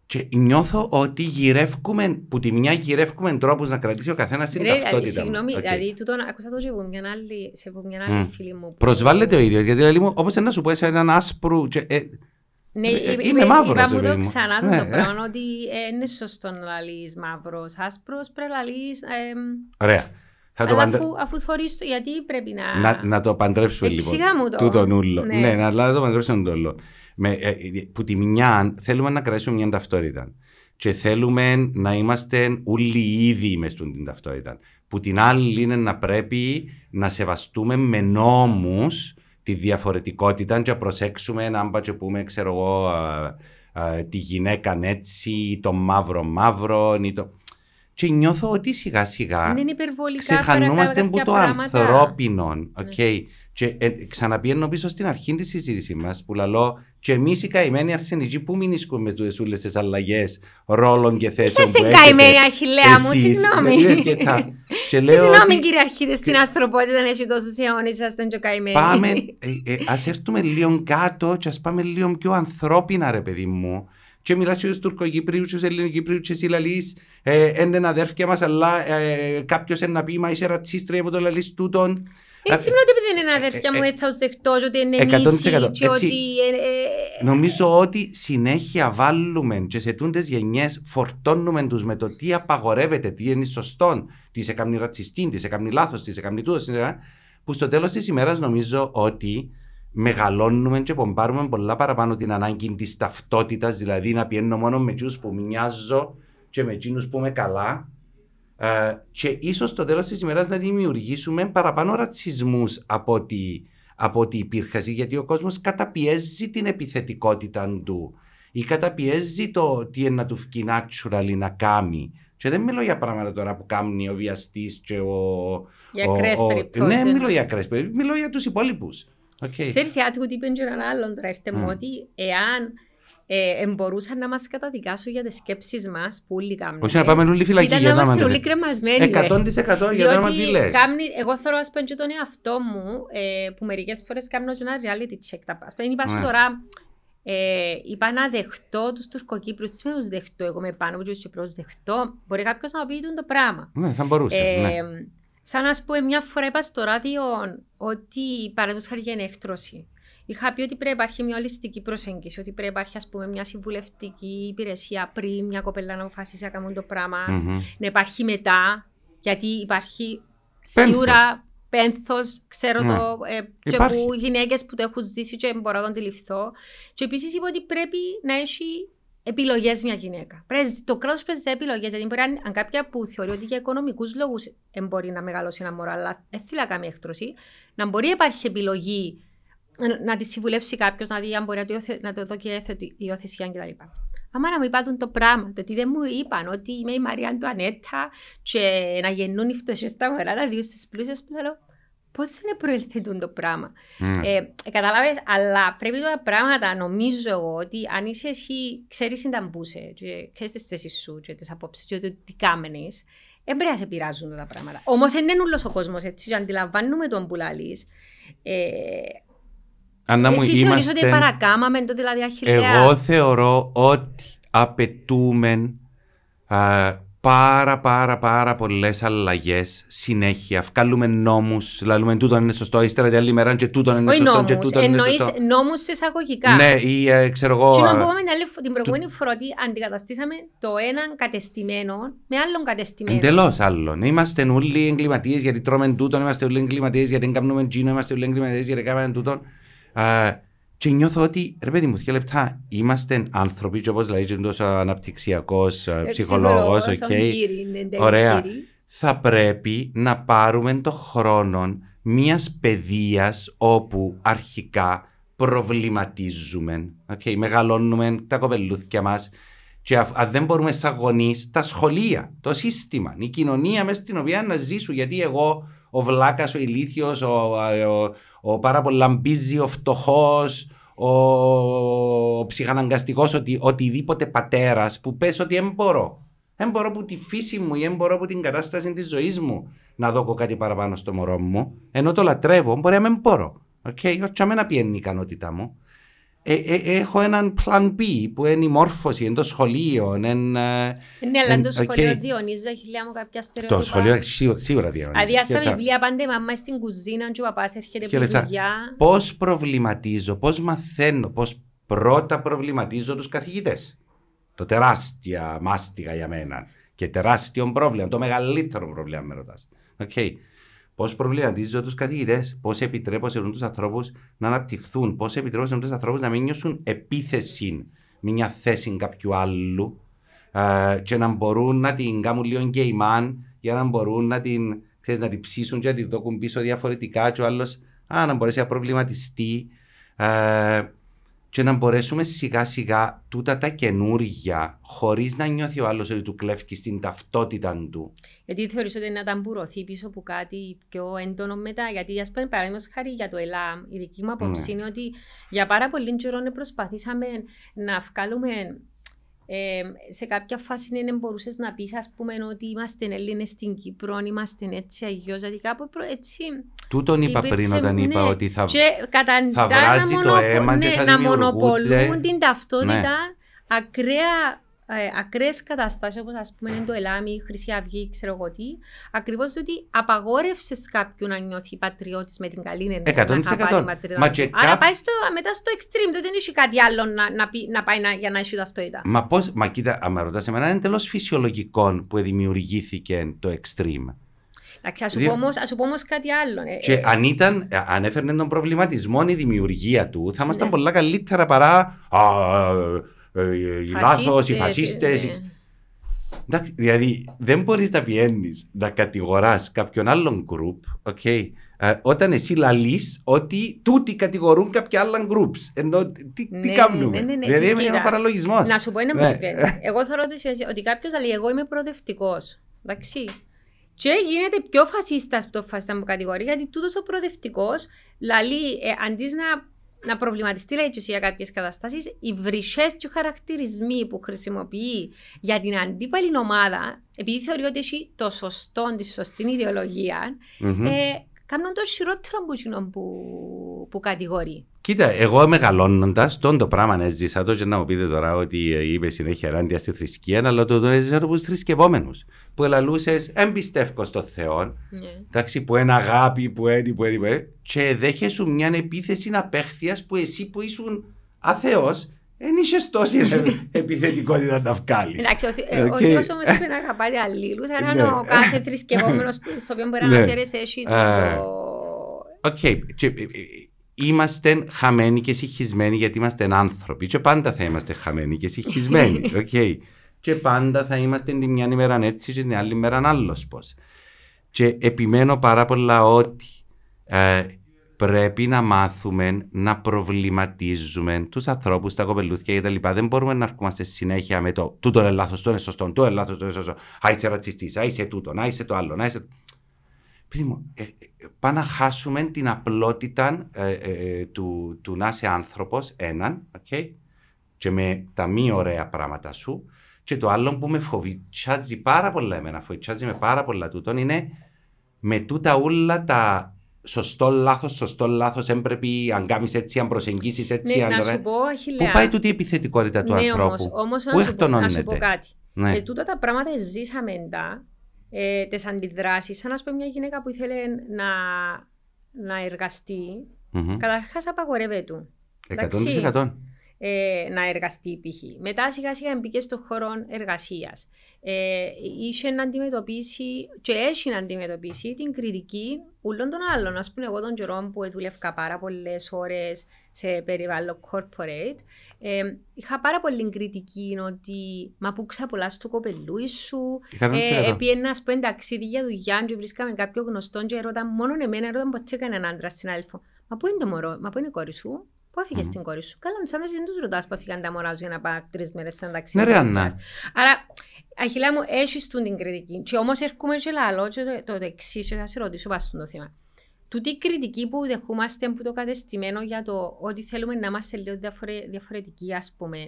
και νιώθω ότι γυρεύκουμε, που τη μια γυρεύκουμε τρόπους να κρατήσει ο καθένας την δηλαδή, ταυτότητα. συγγνώμη, δηλαδή
ακούσα το από μια άλλη, άλλη mm. φίλη μου. Προσβάλλεται
ο ίδιος, γιατί δηλαδή, όπω να σου πω, έναν άσπρο. Και, ε, ναι, ε, ε, είμαι, είμαι είπα μου το ξανά το ναι, ε. πράγμα
ότι είναι σωστό να λαλείς μαύρος. Άσπρος πρέπει να λαλείς... Ωραία. Θα το παντρε... αφού, αφού θωρείς, γιατί πρέπει να... Να,
να το παντρέψουμε λίγο. λοιπόν. μου το. Τούτον ούλο. Ναι. ναι, να το παντρέψουμε τον νουλο. Με, ε, που τη μια, θέλουμε να κρατήσουμε μια ταυτότητα. Και θέλουμε να είμαστε όλοι ήδη μες στον την ταυτότητα. Που την άλλη είναι να πρέπει να σεβαστούμε με νόμους τη διαφορετικότητα και προσέξουμε να μπα και πούμε ξέρω εγώ τη γυναίκα έτσι το μαύρο μαύρο ή το... Και νιώθω ότι σιγά σιγά
ξεχανούμαστε από το ανθρώπινο.
Ναι. Και ε, ξαναπιένω πίσω στην αρχή της συζήτηση μας που λαλώ και εμείς οι καημένοι αρσενικοί που μην με τι όλε τις αλλαγές ρόλων και θέσεων. Είσαι καημένη, Αχηλέα μου, συγγνώμη. Συγγνώμη,
κύριε Αρχίδε, στην ανθρωπότητα να έχει τόσους αιώνες, ήσασταν και καημένοι. Πάμε,
ε, ε, ας έρθουμε λίγο κάτω και ας πάμε λίγο πιο ανθρώπινα, ρε παιδί μου. Και μιλάς και στους Τουρκοκυπρίους, στους Ελληνοκυπρίους, και εσύ ε, εν είναι αδέρφια μας, αλλά κάποιο ένα πει, μα είσαι ρατσίστρια από το λαλή τούτον. Δεν σημαίνει
ότι επειδή είναι ε, αδερφιά ε, μου ε, θα τους δεχτώ ότι είναι νήσι και ότι...
Νομίζω ότι συνέχεια βάλουμε και σε τούντες γενιές φορτώνουμε τους με το τι απαγορεύεται, τι είναι σωστό, τι καμία ρατσιστή, τι σε έκαμνει λάθος, τι καμία τούτο, που στο τέλος της ημέρας νομίζω ότι μεγαλώνουμε και πομπάρουμε πολλά παραπάνω την ανάγκη της ταυτότητας, δηλαδή να πιένω μόνο με τσού που μοιάζω και με εκείνους που είμαι καλά ε, και ίσως στο τέλος της ημέρας να δημιουργήσουμε παραπάνω ρατσισμούς από ότι, από ότι υπήρχε γιατί ο κόσμος καταπιέζει την επιθετικότητα του ή καταπιέζει το τι είναι να του φκεί natural να κάνει και δεν μιλώ για πράγματα τώρα που κάνει ο βιαστής και ο... Για ακραίες περιπτώσεις. Ναι, ε. μιλώ για κρές περιπτώσεις, μιλώ για τους υπόλοιπους. Okay. Ξέρεις,
η τι είπε και έναν άλλον τώρα, είστε μου ότι εάν ε, να μας καταδικάσουν για τις σκέψεις μας που όλοι κάνουν.
Όχι να ε. πάμε όλοι φυλακή. Ήταν να είμαστε όλοι κρεμασμένοι. 100% ε. για δράμα τι λες.
Εγώ θέλω να σπέντζω τον εαυτό μου ε, που μερικές φορές κάνω ένα reality check. Τα πα. Είπα σου ναι. τώρα. Ε, είπα να δεχτώ τους Τουρκοκύπρου. Τι σημαίνει τους δεχτώ εγώ με πάνω από του Τουρκοκύπρου. Δεχτώ. Μπορεί κάποιος να πει το πράγμα.
Ναι, θα μπορούσε. Ε, ναι.
Σαν να πούμε μια φορά είπα στο ράδιο ότι παραδείγματος χάρη για ενέκτρωση. Είχα πει ότι πρέπει να υπάρχει μια ολιστική προσέγγιση, ότι πρέπει να υπάρχει πούμε, μια συμβουλευτική υπηρεσία πριν μια κοπέλα να αποφασίσει να κάνει το πραγμα mm-hmm. να υπάρχει μετά, γιατί υπάρχει πένθος. σίγουρα πένθος, ξέρω ναι. το, ε, και που γυναίκες που το έχουν ζήσει και μπορώ να το αντιληφθώ. Και επίσης είπα ότι πρέπει να έχει επιλογές μια γυναίκα. Το κράτος πρέπει να επιλογέ. γιατί δηλαδή, μπορεί αν, κάποια που θεωρεί ότι για οικονομικούς λόγους ε, μπορεί να μεγαλώσει ένα μωρό, αλλά δεν θέλει να κάνει έκτρωση, να μπορεί να υπάρχει επιλογή ε, να τη συμβουλεύσει κάποιος να δει αν μπορεί να το, να δω και υιοθεσία κτλ. Άμα να μου είπαν το πράγμα, το ότι δεν μου είπαν ότι είμαι η Μαρία Αντουανέτα και να γεννούν οι φτωχές στα μωρά, να δει στις πλούσιες που πώ δεν προελθετούν το πράγμα. Ναι. Ε, ε, Κατάλαβες, αλλά πρέπει τα πράγματα, νομίζω εγώ, ότι αν είσαι εσύ, ξέρεις τι ταμπούσε, ξέρεις τις θέσεις σου, τις απόψεις, τι κάμενεί, δεν πρέπει να σε πειράζουν τα πράγματα. Όμως δεν είναι όλος ο κόσμος έτσι, αντιλαμβάνουμε τον που
να μου, Εσύ ότι
παρακάμαμε το δηλαδή αχιλιά. Εγώ
θεωρώ ότι απαιτούμε α, πάρα πάρα πάρα πολλές αλλαγές συνέχεια. Βγάλουμε νόμους, λαλούμε τούτο είναι σωστό, ύστερα την άλλη μέρα και τούτο είναι σωστό. Νόμους, και τούτο νόμου
εισαγωγικά. Ναι,
ή ε, ξέρω εγώ. Και να πούμε
την προηγούμενη φορά ότι αντικαταστήσαμε το έναν κατεστημένο με άλλον κατεστημένο. Εντελώς
άλλον. Είμαστε όλοι εγκληματίες γιατί τρώμε τούτον, είμαστε όλοι εγκληματίες γιατί δεν κάνουμε τζίνο, είμαστε όλοι εγκληματίες γιατί κάνουμε τούτον. Και νιώθω ότι, ρε παιδί μου, δύο λεπτά, είμαστε άνθρωποι και όπως λέει και τόσο αναπτυξιακός, ε, ε, ψυχολόγος, ναι, ωραία. Θα πρέπει να πάρουμε το χρόνο μιας παιδείας όπου αρχικά προβληματίζουμε, μεγαλώνουμε τα κοπελούθια μας και αν δεν μπορούμε σαν γονείς, τα σχολεία, το σύστημα, η κοινωνία μέσα στην οποία να ζήσουν, γιατί εγώ ο βλάκας, ο ηλίθιος, ο, πάρα πολύ λαμπίζει, ο φτωχός, ο, ο ψυχαναγκαστικός, οτι, οτιδήποτε πατέρας που πες ότι δεν μπορώ. Δεν μπορώ από τη φύση μου ή δεν μπορώ από την κατάσταση της ζωής μου να δω κάτι παραπάνω στο μωρό μου. Ενώ το λατρεύω, μπορεί να μην μπορώ. Οκ, okay, όχι να πιένει η ικανότητά μου ε, ε, έχω έναν plan B που είναι η μόρφωση, είναι το σχολείο. Είναι, ε, ναι,
αλλά το σχολείο okay. διονύζει, λέει μου κάποια στερεότυπα. Το σχολείο
σίγουρα διονύζει. Αδειά στα βιβλία
πάντα η μαμά στην κουζίνα, και ο παπάς έρχεται από δουλειά.
Πώς προβληματίζω, πώς μαθαίνω, πώς πρώτα προβληματίζω τους καθηγητές. Το τεράστια μάστιγα για μένα και τεράστιο πρόβλημα, το μεγαλύτερο πρόβλημα με ρωτάς. Okay. Πώ προβληματίζω του καθηγητές, πώς επιτρέπω σε τους ανθρώπους να αναπτυχθούν, πώς σε τους ανθρώπους να μην νιώσουν επίθεση με μια θέση κάποιου άλλου ε, και να μπορούν να την κάνουν λίγο γκέιμαν για να μπορούν να την, να την ψήσουν και να την δοκούν πίσω διαφορετικά και ο άλλος α, να μπορέσει να προβληματιστεί και να μπορέσουμε σιγά σιγά τούτα τα καινούργια, χωρίς να νιώθει ο άλλος ότι του κλέφει στην ταυτότητα του.
Γιατί θεωρείς ότι να ταμπουρωθεί πίσω από κάτι πιο έντονο μετά. Γιατί, ας πούμε, παράδειγμα χάρη για το ΕΛΑΜ, η δική μου απόψη ναι. είναι ότι για πάρα πολύ καιρό προσπαθήσαμε να βγάλουμε ε, σε κάποια φάση δεν μπορούσες να πεις, ας πούμε, ότι είμαστε Έλληνες στην Κύπρο, είμαστε έτσι αγιώ. Δηλαδή κάπου έτσι.
Τούτον είπα πριν όταν είπα ναι. ότι θα,
θα βράζει το αίμα ναι, και θα να μονοπολούν την ταυτότητα ναι. ακραία ε, ακραίες καταστάσεις όπως ας πούμε είναι το Ελάμι, η Χρυσή Αυγή, ξέρω εγώ τι, ακριβώς διότι απαγόρευσες κάποιον να νιώθει πατριώτης με την καλή ενέργεια. 100%. Μα Άρα πάει στο, μετά στο extreme, δεν έχει κάτι άλλο να, να, πει, να πάει να, για να έχει ταυτότητα.
Μα πώς, μα κοίτα, με ρωτάς εμένα, είναι εντελώς φυσιολογικό που δημιουργήθηκε το extreme.
Ας σου, δηλαδή- σου πω όμως κάτι άλλο. Ε,
και ε, αν, ήταν, ε, αν έφερνε τον προβληματισμό η δημιουργία του, θα ήμασταν ναι. πολλά καλύτερα παρά. Α, ε, ε, οι λάθος, οι φασίστες. Ναι. Εντάξει, δηλαδή δεν μπορείς να πιένει να κατηγοράς κάποιον άλλον group, ε, όταν εσύ λαλείς ότι τούτοι κατηγορούν κάποια άλλα groups. Ενώ τι, τι ναι, κάνουμε. Ναι, ναι, δηλαδή είναι ένα παραλογισμός. Να σου πω ένα ναι.
Εγώ θεωρώ ότι κάποιος λέει: Εγώ είμαι προοδευτικός. Εντάξει. Και γίνεται πιο φασίστας από το φασίστα μου κατηγορεί, γιατί τούτος ο προοδευτικός λαλεί, αντί να να προβληματιστεί λέει για κάποιες καταστάσεις, οι βρυσές του χαρακτηρισμοί που χρησιμοποιεί για την αντίπαλη ομάδα, επειδή θεωρεί ότι έχει το σωστό, τη σωστή ιδεολογία, mm-hmm. κάνουν το χειρότερο που, που κατηγορεί.
Κοίτα, εγώ μεγαλώνοντας, τον το πράγμα έζησα το και να μου πείτε τώρα ότι είμαι συνέχεια ενάντια στη θρησκεία, αλλά το, το έζησα από τους θρησκευόμενους. Που ελαλούσες, εμπιστεύω στο Θεό, ναι. εντάξει, που ένα αγάπη, που είναι, που είναι, που και δέχεσου μια επίθεση απέχθειας που εσύ που ήσουν αθεό, δεν είσαι τόση επιθετικότητα να βγάλεις. Εντάξει,
ο ε, Θεός όμως πρέπει να αγαπάει αλλήλους, αλλά ναι. ο κάθε θρησκευόμενος στο οποίο μπορεί να ναι. αναφέρεσαι έχει το.
Οκ. Ε, ε, είμαστε χαμένοι και συγχυσμένοι γιατί είμαστε άνθρωποι και πάντα θα είμαστε χαμένοι και συγχυσμένοι. Okay. Και πάντα θα είμαστε την μια ημέρα έτσι και την άλλη ημέρα άλλος πώς. Και επιμένω πάρα πολλά ότι ε, πρέπει να μάθουμε να προβληματίζουμε τους ανθρώπους, τα κοπελούθια κτλ. Δεν μπορούμε να αρκούμαστε συνέχεια με το τούτο είναι λάθο, το είναι σωστό, το είναι λάθο, το είναι σωστό. Α είσαι ρατσιστής, α είσαι τούτο, α είσαι το άλλο, α είσαι. μου, ε, πάμε να χάσουμε την απλότητα ε, ε, ε, του, του να είσαι άνθρωπος, έναν, okay, και με τα μη ωραία πράγματα σου. Και το άλλο που με φοβητσάζει πάρα πολλά εμένα, φοβητσάζει με πάρα πολλά τούτον, είναι με τούτα όλα τα σωστό λάθος, σωστό λάθος, δεν πρέπει αν κάνεις έτσι, αν προσεγγίσεις έτσι. Ναι, αν... να σου
Πού πάει τούτη η επιθετικότητα του ναι, ανθρώπου. Όμως, να, να σου πω κάτι. Ναι. τούτα τα πράγματα ζήσαμε εντάξει, ε, τι αντιδράσεις. Σαν να πω μια γυναίκα που ήθελε να, να εργαστεί, mm-hmm. καταρχάς απαγορεύεται του. 100% ε, να εργαστεί η π.χ. Μετά σιγά σιγά μπήκε στον χώρο εργασίας. Ε, είχε να αντιμετωπίσει και έχει να αντιμετωπίσει την κριτική όλων των άλλων. Ας πούμε, εγώ τον Τζερόμ που δουλεύκα πάρα πολλές ώρες σε περιβάλλον corporate, ε, είχα πάρα πολύ κριτική ότι μα ε, που ξαπολά το κοπελού σου. Ε, Επειδή ένα ειναι ταξίδι για δουλειά, και βρίσκαμε κάποιο γνωστό, και ρώτα μόνο εμένα, ρώτα έκανε έναν άντρα αλφα. Μα πού είναι το μωρό, μα πού είναι η κόρη σου. Πού έφυγες mm. την κόρη σου. Καλά, του άντρε δεν τους ρωτάς που έφυγαν τα μωρά τους για να πάνε τρεις μέρες σαν ταξίδι. Ναι, ρε, Άννα. Άρα, αχιλά μου, έχεις του την κριτική. Και όμως έρχομαι σε λαλό, το, το, το εξής, θα σε ρωτήσω, πάνω το θέμα. τι κριτική που δεχόμαστε που το κατεστημένο για το ότι θέλουμε να είμαστε λίγο διαφορε, διαφορετικοί, ας πούμε.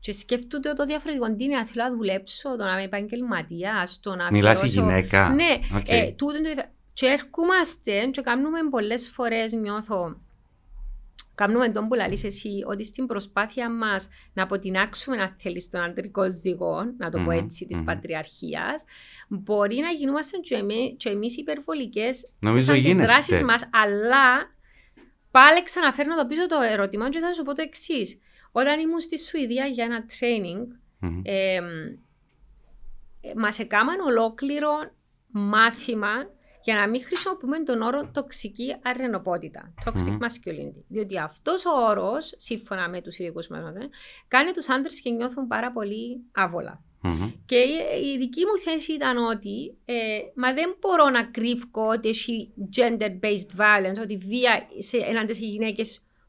Και σκέφτονται το διαφορετικό. Τι είναι, να θέλω να δουλέψω, το να είμαι επαγγελματία, το να. Μιλάς η γυναίκα. Ναι, okay. ε, τούτο, και έρχομαστε και κάνουμε πολλές φορές, νιώθω, κάνουμε τον που λαλείς εσύ, ότι στην προσπάθεια μας να αποτινάξουμε να θέλεις τον αντρικό ζυγό, να το πω έτσι, της πατριαρχίας, μπορεί να γινόμαστε και, εμεί, και εμείς υπερβολικές Νομίζω αντιδράσεις μας, αλλά πάλι ξαναφέρνω το πίσω το ερώτημα και θα σου πω το εξής. Όταν ήμουν στη Σουηδία για ένα training, mm μας έκαναν ολόκληρο μάθημα για να μην χρησιμοποιούμε τον όρο τοξική αρενοπότητα, toxic masculinity. Διότι αυτός ο όρος, σύμφωνα με τους ειδικούς μα, κάνει τους άντρες και νιώθουν πάρα πολύ Και η δική μου θέση ήταν ότι ε, μα δεν μπορώ να κρύβω ότι έχει gender-based violence, ότι βία σε, ενάντια σε γυναίκε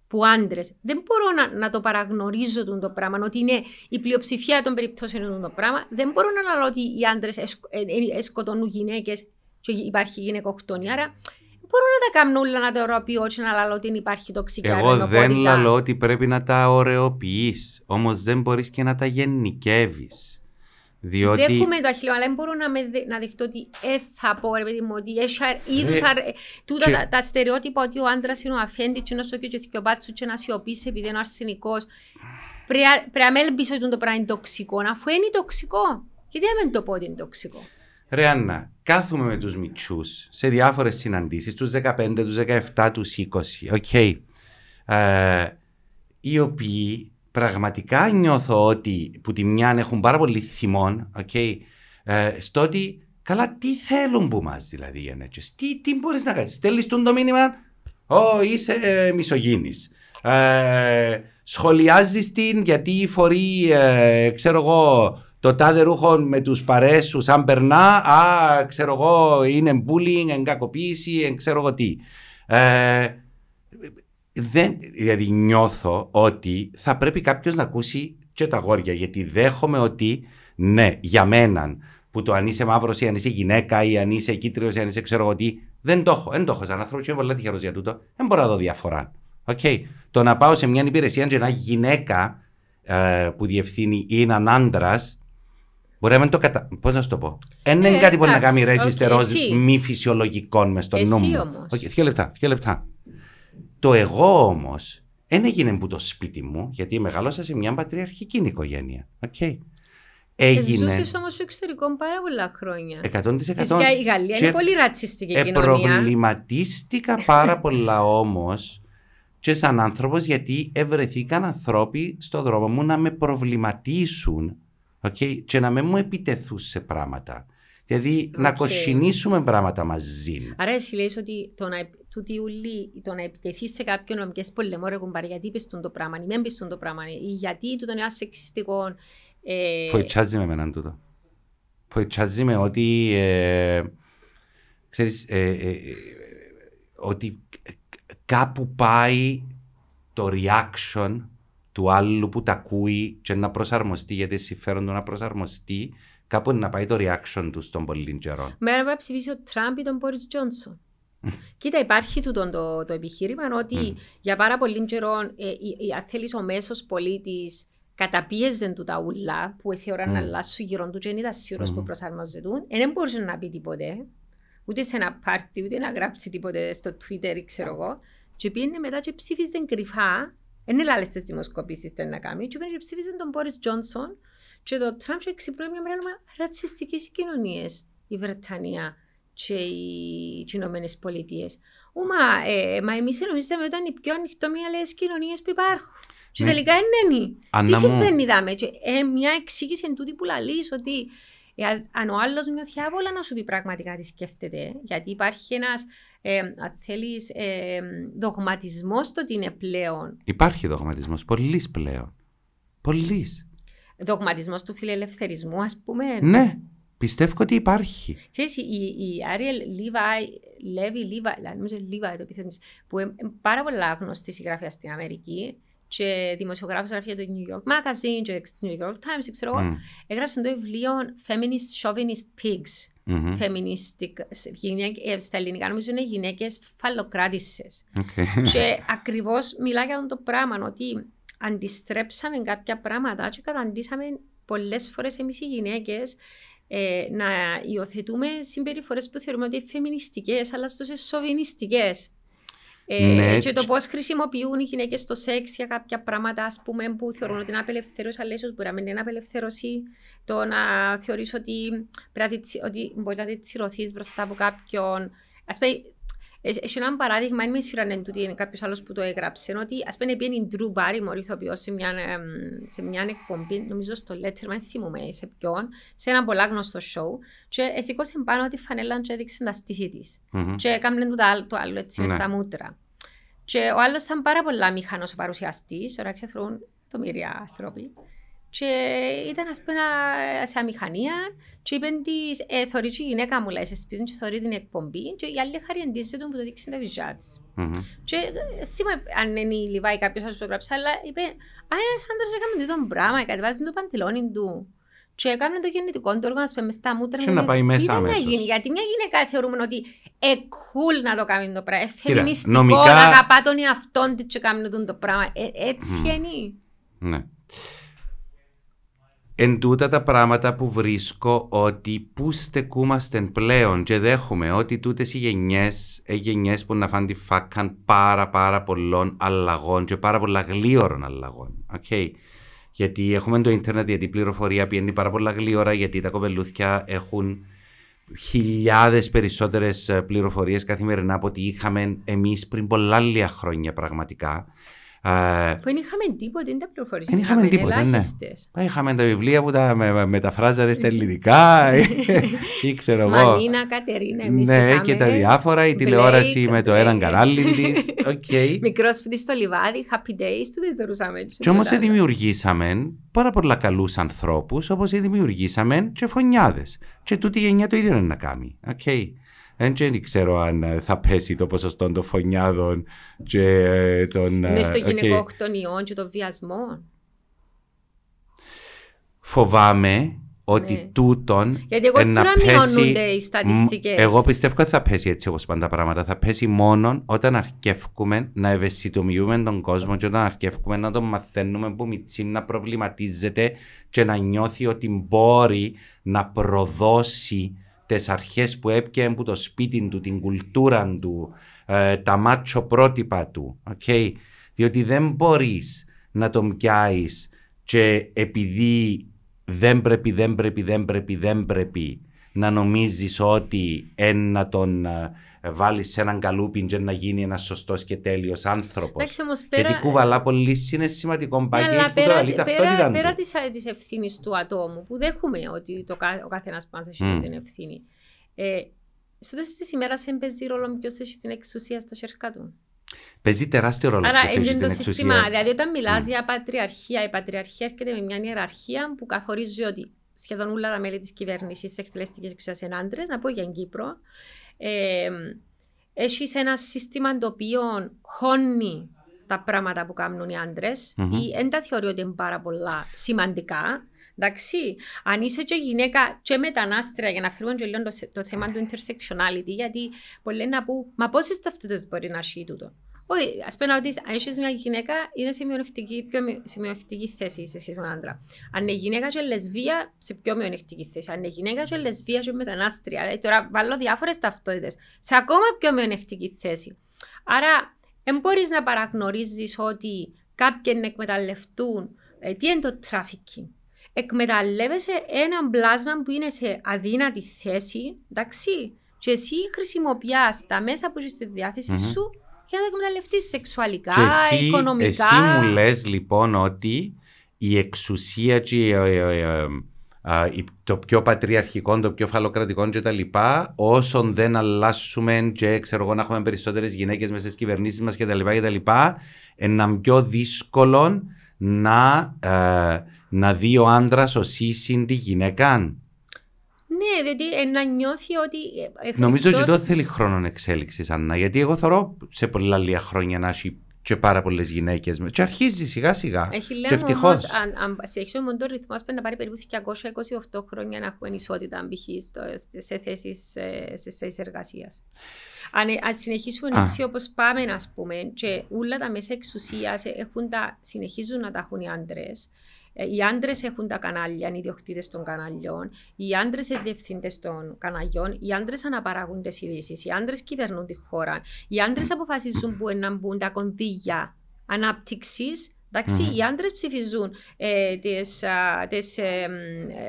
που άντρε. Δεν μπορώ να, να το παραγνωρίζω το πράγμα, ότι είναι η πλειοψηφία των περιπτώσεων το πράγμα. Δεν μπορώ να λέω ότι οι άντρες ε, ε, σκοτώνουν γυναίκες και υπάρχει γυναικοκτονία. Άρα μπορώ να τα κάνω όλα να τα ωραιοποιώ όχι να λέω ότι υπάρχει τοξικά Εγώ δεν λέω
ότι πρέπει να τα ωρεοποιείς, Όμως δεν μπορείς και να τα γενικεύεις. Διότι... έχουμε
το αχίλιο, αλλά δεν μπορώ να, με, να δεχτώ ότι ε, θα πω ρε παιδί μου, ότι έχει είδους ε, ε, τούτα και... τα, τα, στερεότυπα ότι ο άντρας είναι ο αφέντης, και στο και ο θυκιοπάτσου, και να σιωπήσει επειδή είναι ο αρσενικός. Πρέπει να μην ότι το πράγμα είναι τοξικό, αφού είναι τοξικό. Γιατί δεν το πω ότι είναι τοξικό.
Ρε Άννα, κάθομαι με τους μητσούς σε διάφορες συναντήσεις, τους 15, τους 17, τους 20, οκ. Ε, οι οποίοι πραγματικά νιώθω ότι που τη μια έχουν πάρα πολύ θυμών, okay, ε, στο ότι καλά τι θέλουν που μας δηλαδή για να τι, τι μπορείς να κάνεις, στέλνεις τον το μήνυμα, ό, είσαι ε, μισογίνης». Ε, σχολιάζεις την γιατί φορεί, ξέρω εγώ, το τάδε ρούχο με τους παρέσου αν περνά, α, ξέρω εγώ, είναι bullying, εγκακοποίηση, εν ξέρω εγώ τι. Ε, δεν, δηλαδή νιώθω ότι θα πρέπει κάποιος να ακούσει και τα γόρια, γιατί δέχομαι ότι ναι, για μέναν που το αν είσαι μαύρος ή αν είσαι γυναίκα ή αν είσαι κίτριος ή αν είσαι ξέρω εγώ τι, δεν το έχω. Δεν το έχω σαν άνθρωπο, είμαι πολύ τυχερός για τούτο. Δεν μπορώ να δω διαφορά. Okay. Το να πάω σε μια υπηρεσία και να γυναίκα ε, που διευθύνει ή έναν άντρας, Μπορεί να το κατα... Πώς να σου το πω. Δεν είναι ε, κάτι που να κάνει register okay, μη φυσιολογικών μες στο νου μου. Όμως. Okay, λεπτά, λεπτά. Το εγώ όμως δεν έγινε που το σπίτι μου, γιατί μεγάλωσα σε μια πατριαρχική οικογένεια. Okay. Έγινε. Ζούσες
όμως στο εξωτερικό πάρα πολλά χρόνια.
100%. Φυσικά η Γαλλία είναι πολύ
ρατσιστική και κοινωνία.
Προβληματίστηκα πάρα πολλά όμως και σαν άνθρωπος γιατί ευρεθήκαν ανθρώποι στο δρόμο μου να με προβληματίσουν Okay, και να μην μου επιτεθούν σε πράγματα. Δηλαδή okay. να κοσκινήσουμε πράγματα μαζί.
Άρα εσύ λες ότι το να, τούτη ουλή, το να επιτεθείς σε κάποιον να μπεις πολεμό ρε γιατί πεις το πράγμα ή μην πεις το πράγμα ή γιατί του τον ένας σεξιστικό... Ε... Φοητσάζει
με εμένα τούτο. Φοητσάζει με ότι... Ε, ξέρεις, ε, ε, ε ότι κάπου πάει το reaction του άλλου που τα ακούει και να προσαρμοστεί, γιατί συμφέρον να προσαρμοστεί, κάπου να πάει το reaction του στον πολύ καιρό.
Μέρα να ψηφίσει ο Τραμπ ή τον Μπόρις Τζόνσον. Κοίτα, υπάρχει τούτο το, το επιχείρημα ότι mm. για πάρα πολύ καιρό, ε, αν θέλεις ο μέσος πολίτης καταπίεζε του τα ούλα που θεωρούν mm. να αλλάσουν γύρω του και δεν ήταν σίγουρο mm. που προσαρμοζετούν, δεν μπορούσε να πει τίποτε, ούτε σε ένα πάρτι, ούτε να γράψει τίποτε στο Twitter, ξέρω εγώ. Και πήγαινε μετά και ψήφιζε κρυφά δεν άλλε τι δημοσκοπήσει να κάνει. Και πήγε ψήφισε τον Μπόρι Τζόνσον και το Τραμπ και ξυπνάει μια μεγάλη ρατσιστική κοινωνίες. Η Βρετανία και οι Ηνωμένες Πολιτείες. Μα, ε, μα εμείς νομίζαμε ότι ήταν οι πιο ανοιχτόμυαλες κοινωνίες που υπάρχουν. Και ναι. τελικά είναι. Τι συμβαίνει, είδαμε. Ε, μια εξήγηση εν τούτη που λαλείς ότι ε, αν ο άλλος νιώθει άβολα να σου πει πραγματικά τι σκέφτεται, γιατί υπάρχει ένας ε, αν θέλεις, ε, δογματισμός στο ότι είναι πλέον.
Υπάρχει δογματισμός, πολύ πλέον. Πολλής.
Δογματισμός του φιλελευθερισμού, ας πούμε. Ναι,
πιστεύω ότι υπάρχει.
Ξέρεις, η, Άριελ Λίβαι Λέβι Λίβα, νομίζω Λίβαΐ το που είναι πάρα πολλά γνωστή συγγραφέα στην Αμερική και δημοσιογράφος γραφεία του New York Magazine και το New York Times, ξέρω έγραψε το βιβλίο Feminist Chauvinist Pigs mm στα ελληνικά νομίζω είναι γυναίκες φαλοκράτησες. Και ακριβώς μιλά για αυτό το πράγμα, ότι αντιστρέψαμε κάποια πράγματα και καταντήσαμε πολλές φορές εμείς οι γυναίκες ε, να υιοθετούμε συμπεριφορές που θεωρούμε ότι είναι φεμινιστικές, αλλά στο σοβινιστικές. Ε, ναι. Και το πώς χρησιμοποιούν οι γυναίκες το σεξ για κάποια πράγματα ας πούμε, που θεωρούν ότι είναι απελευθέρωση, αλλά ίσως μπορεί να μην είναι απελευθέρωση. Το να θεωρείς ότι, ότι μπορείς να τσιρωθείς μπροστά από κάποιον. Ας πούμε, έχει ένα παράδειγμα, είναι σίγουρα είναι τούτη, κάποιος άλλος που το έγραψε, ότι ας πούμε πήγαινε η Drew Barrymore, ηθοποιός, σε σε μια εκπομπή, νομίζω στο Letterman, θυμούμε σε ποιον, σε ένα πολύ γνωστό σοου. και σήκωσε πάνω τη φανέλα και έδειξε τα στήθη τη. Mm-hmm. Και έκαμε το, άλλο, το άλλο έτσι, ναι. στα μούτρα. Και ο άλλος ήταν πάρα πολλά μηχανός παρουσιαστή, ώρα ξέρουν εκατομμύρια άνθρωποι. Και ήταν ας πούμε σε αμηχανία και είπαν της, ε, θωρεί και η γυναίκα μου λέει σε σπίτι και θωρεί την εκπομπή και η άλλη χαριαντίζεται τον που το δείξει τα βιζιά της. Mm-hmm. Και ε, θυμάμαι αν είναι η Λιβάη κάποιος που το γράψει, αλλά είπε αν ένας άντρας έκαμε το πράγμα, κατεβάζει το παντελόνι του και έκανε το γεννητικό του όργανο πούμε, στα μούτρα Και να πάει μέσα αμέσως. Να γίνει, γιατί μια γυναίκα θεωρούμε ότι ε, cool να το κάνει το πράγμα. Ε, φεμινιστικό, νομικά... να αγαπά τον εαυτόν της και κάνει το πράγμα. Ε, έτσι mm. είναι.
Ναι εν τούτα τα πράγματα που βρίσκω ότι πού στεκούμαστε πλέον και δέχομαι ότι τούτες οι γενιές, οι γενιές που να φάνε φάκαν πάρα πάρα πολλών αλλαγών και πάρα πολλά γλίωρων αλλαγών. Okay. Γιατί έχουμε το ίντερνετ, γιατί η πληροφορία πηγαίνει πάρα πολλά γλίωρα, γιατί τα κοπελούθια έχουν χιλιάδες περισσότερες πληροφορίες, καθημερινά από ό,τι είχαμε εμείς πριν πολλά λίγα χρόνια πραγματικά. Που
δεν είχαμε τίποτα, δεν τα πληροφορήσαμε. Δεν είχαμε τίποτα. ναι.
Είχαμε τα βιβλία που τα μεταφράζατε στα ναι. ελληνικά ή ξέρω εγώ. Μανίνα, Κατερίνα, εμείς Ναι, και τα διάφορα, η τηλεόραση με το έναν ναι. κανάλι τη.
Μικρό σπίτι στο λιβάδι, happy days, του δεν θεωρούσαμε. Κι όμως
δημιουργήσαμε πάρα πολλά καλούς ανθρώπους, όπως δημιουργήσαμε και φωνιάδες. Και τούτη γενιά το ίδιο είναι να κάνει. Okay δεν ξέρω αν ε, θα πέσει το ποσοστό των φωνιάδων και ε, των... Είναι στο
γυναικοκτονιό okay. και των βιασμών.
Φοβάμαι ότι ναι. τούτον Γιατί εγώ να πέσει, οι στατιστικές. Εγώ πιστεύω ότι θα πέσει έτσι όπως πάντα πράγματα. Θα πέσει μόνο όταν αρκεύουμε να ευαισθητομιούμε τον κόσμο και όταν αρκεύουμε να τον μαθαίνουμε που μητσί να προβληματίζεται και να νιώθει ότι μπορεί να προδώσει τις αρχές που έπιαν από το σπίτι του, την κουλτούρα του, ε, τα μάτσο πρότυπα του. Okay? Διότι δεν μπορείς να τον πιάσεις και επειδή δεν πρέπει, δεν πρέπει, δεν πρέπει, δεν πρέπει να νομίζεις ότι ένα τον ε, ε, βάλεις σε έναν καλούπιν και να γίνει ένας σωστός και τέλειος άνθρωπος. Πέρα... Γιατί κουβαλά πολύ είναι σημαντικό ναι, μπάκι ναι, που πέρα, το πέρα, πέρα, πέρα
της ευθύνης του ατόμου, που δέχομαι ότι το, ο καθένας μα έχει mm. την ευθύνη. Ε, στο τέλο τη ημέρα δεν παίζει ρόλο ποιος έχει την εξουσία στα χέρια
του. Παίζει τεράστιο ρόλο. Άρα έχει το εξουσία. σύστημα. Δηλαδή, όταν
μιλάς mm. για πατριαρχία, η πατριαρχία έρχεται με μια ιεραρχία που καθορίζει ότι σχεδόν όλα τα μέλη της κυβέρνησης τη εκτελεστική εξουσία είναι άντρε. Να πω για την Κύπρο ε, έχει ένα σύστημα το οποίο χώνει τα πράγματα που κάνουν οι άντρες ή δεν τα θεωρεί ότι είναι πάρα πολλά σημαντικά. Εντάξει, αν είσαι και γυναίκα και μετανάστρια, για να φέρουμε και λίγο το, θέμα του intersectionality, γιατί πολλοί να πούν, μα πόσες ταυτότητες μπορεί να έχει τούτο. Όχι, ας πούμε ότι αν είσαι μια γυναίκα, είναι σε μειονεκτική, πιο μειονεκτική θέση σε σχέση με τον άντρα. Αν είναι γυναίκα και λεσβία, σε πιο μειονεκτική θέση. Αν είναι γυναίκα και λεσβία και μετανάστρια. Δηλαδή, τώρα βάλω διάφορες ταυτότητες. Σε ακόμα πιο μειονεκτική θέση. Άρα, δεν μπορείς να παραγνωρίζεις ότι κάποιοι να εκμεταλλευτούν. Ε, τι είναι το trafficking. Εκμεταλλεύεσαι ένα πλάσμα που είναι σε αδύνατη θέση, εντάξει, και εσύ χρησιμοποιάς τα μέσα που έχει στη διάθεση mm-hmm. σου και να τα εκμεταλλευτείς σεξουαλικά, και εσύ, οικονομικά. Εσύ μου λες
λοιπόν ότι η εξουσία και ε, ε, ε, το πιο πατριαρχικό, το πιο φαλοκρατικό κτλ. όσον δεν αλλάσουμε και ξέρω εγώ να έχουμε περισσότερες γυναίκες μέσα στις κυβερνήσεις μας κτλ. τα πιο δύσκολο να, ε, να δει ο άντρας ο σύσυντη γυναίκα.
Ναι, διότι να νιώθει ότι. Ε, Νομίζω ότι εκτός... θέλει
χρόνο εξέλιξης, Άννα, γιατί εγώ θεωρώ σε πολλά λίγα χρόνια να έχει και πάρα πολλές γυναίκες. Και αρχίζει σιγά σιγά. Έχει λέει Αν,
αν σε έχει ο τον ρυθμό, πρέπει να πάρει περίπου 228 χρόνια να έχουμε ισότητα, αν π.χ. σε θέσεις ε, εργασίας. Αν, ε, αν συνεχίσουμε έτσι όπως πάμε, ας πούμε, και όλα τα μέσα εξουσίας συνεχίζουν να τα έχουν οι άντρες. Ε, οι άντρες έχουν τα κανάλια, είναι ιδιοκτήτες των καναλιών. Οι άντρες είναι διευθύντες των καναλιών. Οι άντρες αναπαράγουν τις ειδήσεις. Οι άντρες κυβερνούν τη χώρα. Οι άντρες αποφασίζουν που να μπουν τα κονδύλια ανάπτυξης Εντάξει, mm-hmm. Οι άντρες ψηφίζουν ε, τις, α, τις, ε,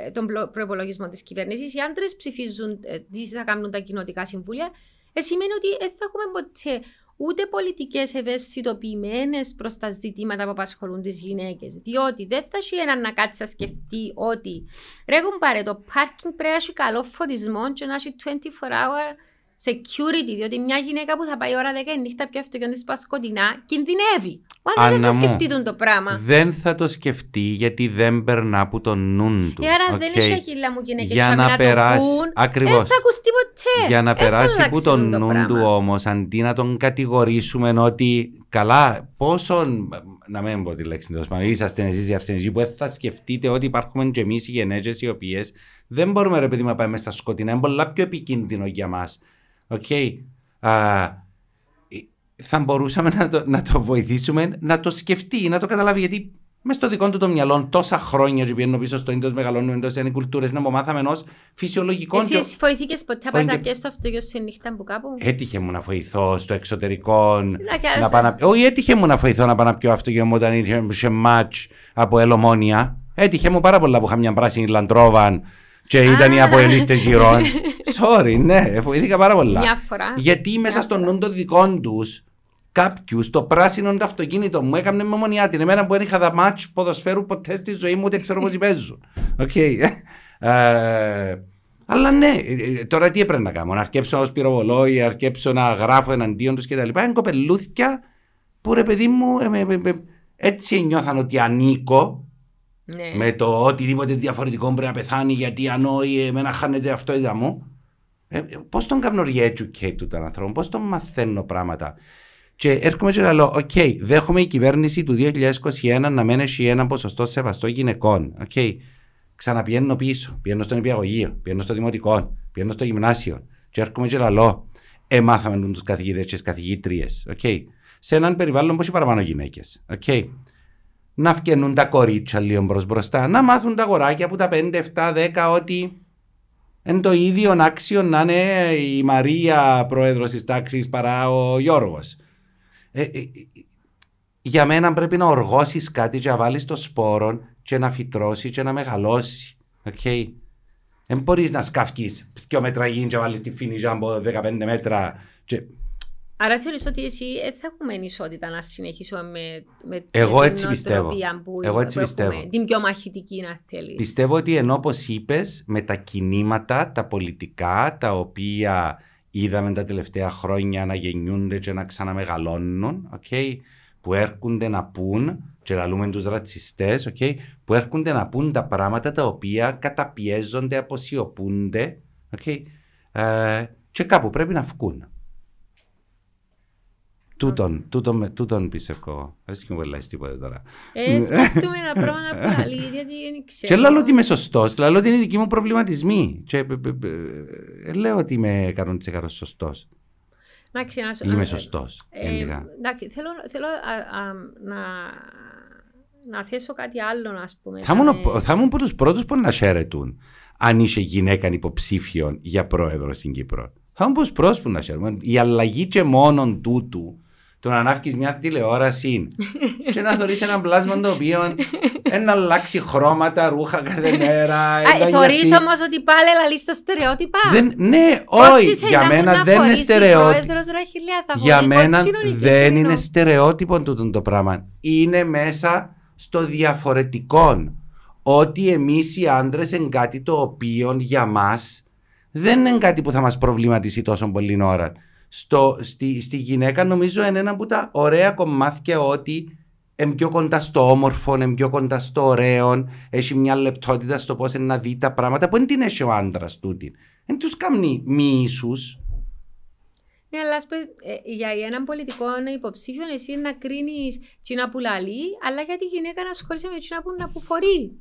ε τον προπολογισμό της κυβέρνησης, οι άντρες ψηφίζουν ε, τις θα κάνουν τα κοινοτικά συμβούλια. Ε, σημαίνει ότι δεν θα έχουμε ποτέ ούτε πολιτικές ευαισθητοποιημένες προς τα ζητήματα που απασχολούν τις γυναίκες. Διότι δεν θα έχει έναν να κάτσει να σκεφτεί ότι ρέγουν πάρε το πάρκινγκ πρέπει να έχει καλό φωτισμό και να έχει 24 ώρε security, διότι μια γυναίκα που θα πάει ώρα 10 η νύχτα πια της τη σκοτεινά κινδυνεύει. Ο άντρας δεν θα σκεφτεί τον το πράγμα.
Δεν θα το σκεφτεί γιατί δεν περνά από το νουν του. Ε, άρα okay. δεν είσαι
χίλια μου γυναίκα για να, να περάσει. Ακριβώς. Δεν θα Για να ε, περάσει από το νουν
το του όμως, αντί να τον κατηγορήσουμε ότι καλά, πόσο. Να μην πω τη λέξη τέλος πάντων. Είσαστε εσείς οι αρσενικοί που θα σκεφτείτε ότι υπάρχουν και εμείς οι γενέτζε οι οποίες δεν μπορούμε ρε παιδί να πάμε στα σκοτεινά. Είναι πολλά πιο επικίνδυνο για μας. Okay. Ε, θα μπορούσαμε να το, να το βοηθήσουμε να το σκεφτεί, να το καταλάβει. Γιατί μες στο δικό του το μυαλό, τόσα χρόνια που πηγαίνουν πίσω στο ίντος, μεγαλώνουν εντό, είναι κουλτούρες, να μάθαμε ενός φυσιολογικών. Εσύ και...
φοηθήκε ποτέ, πάνε να πιέσει το στη νύχτα που κάπου. Έτυχε
μου να φοηθώ στο εξωτερικό. Να πάνα... Όχι, έτυχε μου να φοηθώ να πάω να πιω μου όταν ήρθε σε μάτ από ελομόνια. Έτυχε μου πάρα πολλά που είχα μια πράσινη λαντρόβαν και ήταν οι ναι. αποελίστες γύρω. Sorry, ναι, φοβήθηκα πάρα πολλά. Μια Γιατί μέσα στο νου των δικών τους κάποιους το πράσινο το αυτοκίνητο μου έκανε με μονιά την εμένα που δεν είχα δαμάτς ποδοσφαίρου ποτέ στη ζωή μου ούτε ξέρω πώς παίζουν. Οκ. Ε, αλλά ναι, ε, ε, τώρα τι έπρεπε να κάνω, να αρκέψω ως πυροβολό ή αρκέψω να γράφω εναντίον τους κτλ. Είναι κοπελούθια που ρε παιδί μου έτσι νιώθαν ότι ανήκω ναι. Με το οτιδήποτε διαφορετικό πρέπει να πεθάνει γιατί ανόη, να χάνεται αυτό είδα μου. Ε, πώς τον κανω για re-educate του τον άνθρωπο, πώς τον μαθαίνω πράγματα. Και έρχομαι και λέω: Οκ, δέχομαι η κυβέρνηση του 2021 να μένει ένα ποσοστό σεβαστό γυναικών. Οκ, ξαναπιένω πίσω. Πιένω στον υπηαγωγείο, πιένω στο δημοτικό, πιένω στο γυμνάσιο. Και έρχομαι και λέω: Εμάθαμε τους καθηγητές και τις καθηγήτριες. Okay. Σε έναν περιβάλλον που παραπάνω γυναίκες να φκαινούν τα κορίτσια λίγο προς μπροστά, να μάθουν τα αγοράκια που τα 5, 7, 10 ότι εν το ίδιο άξιο να είναι η Μαρία πρόεδρος της τάξης παρά ο Γιώργος. Ε, ε, για μένα πρέπει να οργώσεις κάτι και να βάλεις το σπόρο και να φυτρώσεις και να μεγαλώσεις. Okay. Δεν μπορείς να σκαφκείς πιο μέτρα γίνει και βάλεις τη φινιζά από 15 μέτρα
Άρα θεωρείς ότι εσύ δεν θα έχουμε ισότητα να συνεχίσουμε με, με Εγώ την έτσι πιστεύω. που, Εγώ έτσι πιστεύω. την πιο μαχητική να θέλεις.
Πιστεύω ότι ενώ όπως είπες, με τα κινήματα, τα πολιτικά, τα οποία είδαμε τα τελευταία χρόνια να γεννιούνται και να ξαναμεγαλώνουν, okay, που έρχονται να πούν και του του okay, που έρχονται να πούν τα πράγματα τα οποία καταπιέζονται, αποσιωπούνται okay, ε, και κάπου πρέπει να βγουν. Τούτον, τούτον, τούτον πιστεύω. Δεν και μου τίποτα τώρα. Ε, σκέφτομαι ένα πράγμα που αλήθεια,
γιατί δεν ξέρω. Και λέω ότι είμαι
σωστός, λέω ότι είναι δική μου προβληματισμή Και, ε, ε, ε, λέω ότι είμαι 100% σωστό.
Εντάξει, Είμαι σωστό. εντάξει, θέλω, θέλω να, να θέσω κάτι άλλο, ας πούμε. Θα ήμουν, θα
από τους πρώτους που να χαίρετουν αν είσαι γυναίκα υποψήφιον για πρόεδρο στην Κύπρο. Θα μου πω τους πρώτους που να χαίρετουν. Η αλλαγή και μόνον τούτου το να ανάφκεις μια τηλεόραση και να θωρείς ένα πλάσμα το οποίο να αλλάξει χρώματα, ρούχα κάθε μέρα. Θωρείς
όμως ότι πάλι λαλείς τα στερεότυπα.
ναι, όχι, για μένα δεν είναι στερεότυπο.
Για μένα δεν είναι
στερεότυπο τούτο το πράγμα. Είναι μέσα στο διαφορετικό. Ότι εμείς οι άντρες είναι κάτι το οποίο για μας δεν είναι κάτι που θα μας προβληματίσει τόσο πολύ ώρα στο, στη, στη γυναίκα νομίζω είναι ένα από τα ωραία κομμάτια ότι είναι πιο κοντά στο όμορφο, είναι πιο κοντά στο ωραίο, έχει μια λεπτότητα στο πώς να δει τα πράγματα που δεν την έχει ο άντρας τούτη. Δεν του κάνει μη
Ναι, αλλά ας πω, ε, για έναν πολιτικό υποψήφιο εσύ να κρίνεις τσινά που αλλά για τη γυναίκα να σχολείσαι με τσινά που να αποφορεί.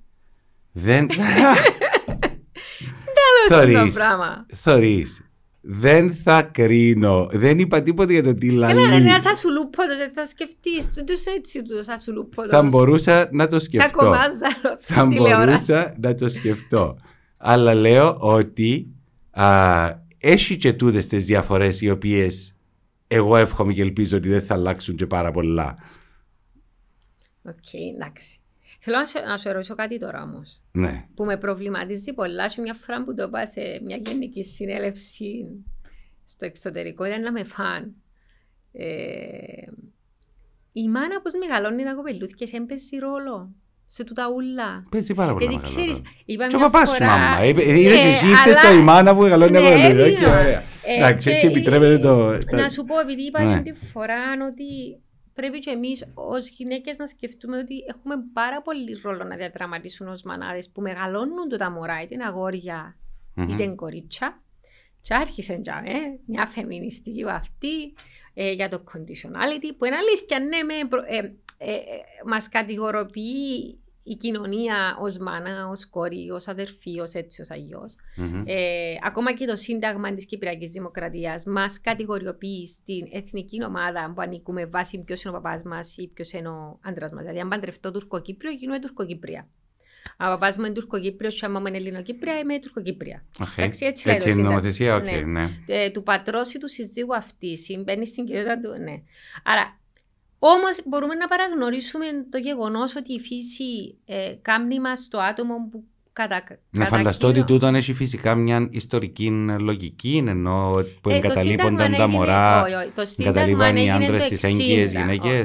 Δεν.
Τέλος το πράγμα.
Δεν θα κρίνω. Δεν είπα τίποτα για το τι λαλεί. Ε, θα ένα
ασουλούποντο, δεν θα σκεφτείς. τους έτσι του ασουλούποντο. Θα μπορούσα
να το σκεφτώ. Θα κομμάζα, Θα μπορούσα να το σκεφτώ. Αλλά λέω ότι έχει και τούδε τις διαφορές οι οποίες εγώ εύχομαι και ελπίζω ότι δεν θα αλλάξουν και πάρα πολλά.
Οκ, εντάξει. Θέλω να, σου, να σου ερωτήσω κάτι τώρα όμως. Ναι. Που με προβληματίζει πολλά. Σε μια φορά που το είπα σε μια γενική συνέλευση στο εξωτερικό, ήταν να με φαν. Ε, η μάνα πώ μεγαλώνει να τα κοπελούθια σε έμπαιζε ρόλο. Σε τούτα ούλα. Παίζει πάρα πολύ. Γιατί ξέρει. Και ο παπά σου, μάμα. Είδε εσύ, είστε στο η που μεγαλώνει τα ναι, ε, κοπελούθια. Εντάξει, έτσι επιτρέπεται το. Να σου πω, επειδή είπα ναι. την φορά ότι πρέπει και εμείς ως γυναίκες να σκεφτούμε ότι έχουμε πάρα πολύ ρόλο να διαδραματίσουν ως μανάδε που μεγαλώνουν το τα η ειτε είτε ή την κορίτσα. κορίτσια. Και άρχισε να ε, μια φεμινιστική αυτή ε, για το conditionality που είναι αλήθεια, ναι, με, ε, ε, ε, μας κατηγοροποιεί η κοινωνία ως μάνα, ως κόρη, ως αδερφή, ως έτσι, ως αλλιώς. Mm-hmm. Ε, ακόμα και το Σύνταγμα της Κυπριακής Δημοκρατίας μας κατηγοριοποιεί στην εθνική ομάδα που ανήκουμε βάσει ποιος είναι ο παπάς μας ή ποιος είναι ο άντρας μας. Δηλαδή, αν παντρευτώ Τουρκοκύπριο, γίνομαι Τουρκοκύπρια. Αν παπάς μου είναι Τουρκοκύπριος, άμα μου είναι Ελληνοκύπρια, είμαι Τουρκοκύπρια. Okay. Ε, Εντάξει, έτσι, έτσι είναι η ποιο ειναι ο αντρα μα δηλαδη αν παντρευτω τουρκοκυπριο γινομαι τουρκοκυπρια αν παπα μου ειναι τουρκοκυπριο σαν μου ειναι ελληνοκυπρια ειμαι τουρκοκυπρια okay ενταξει ετσι ετσι ειναι η νομοθεσια okay, ναι. ναι. Ε, του πατρός ή του συζύγου αυτής συμβαίνει στην κοινότητα του. Ναι. Άρα Όμως μπορούμε να παραγνωρίσουμε το γεγονός ότι η φύση ε, στο το άτομο που κατά. Να φανταστώ ότι τούτο
έχει φυσικά μια ιστορική λογική, ενώ που ε, εγκαταλείπονταν τα μωρά, εγκαταλείπαν οι άντρες, τις έγκυες γυναίκες. Ε,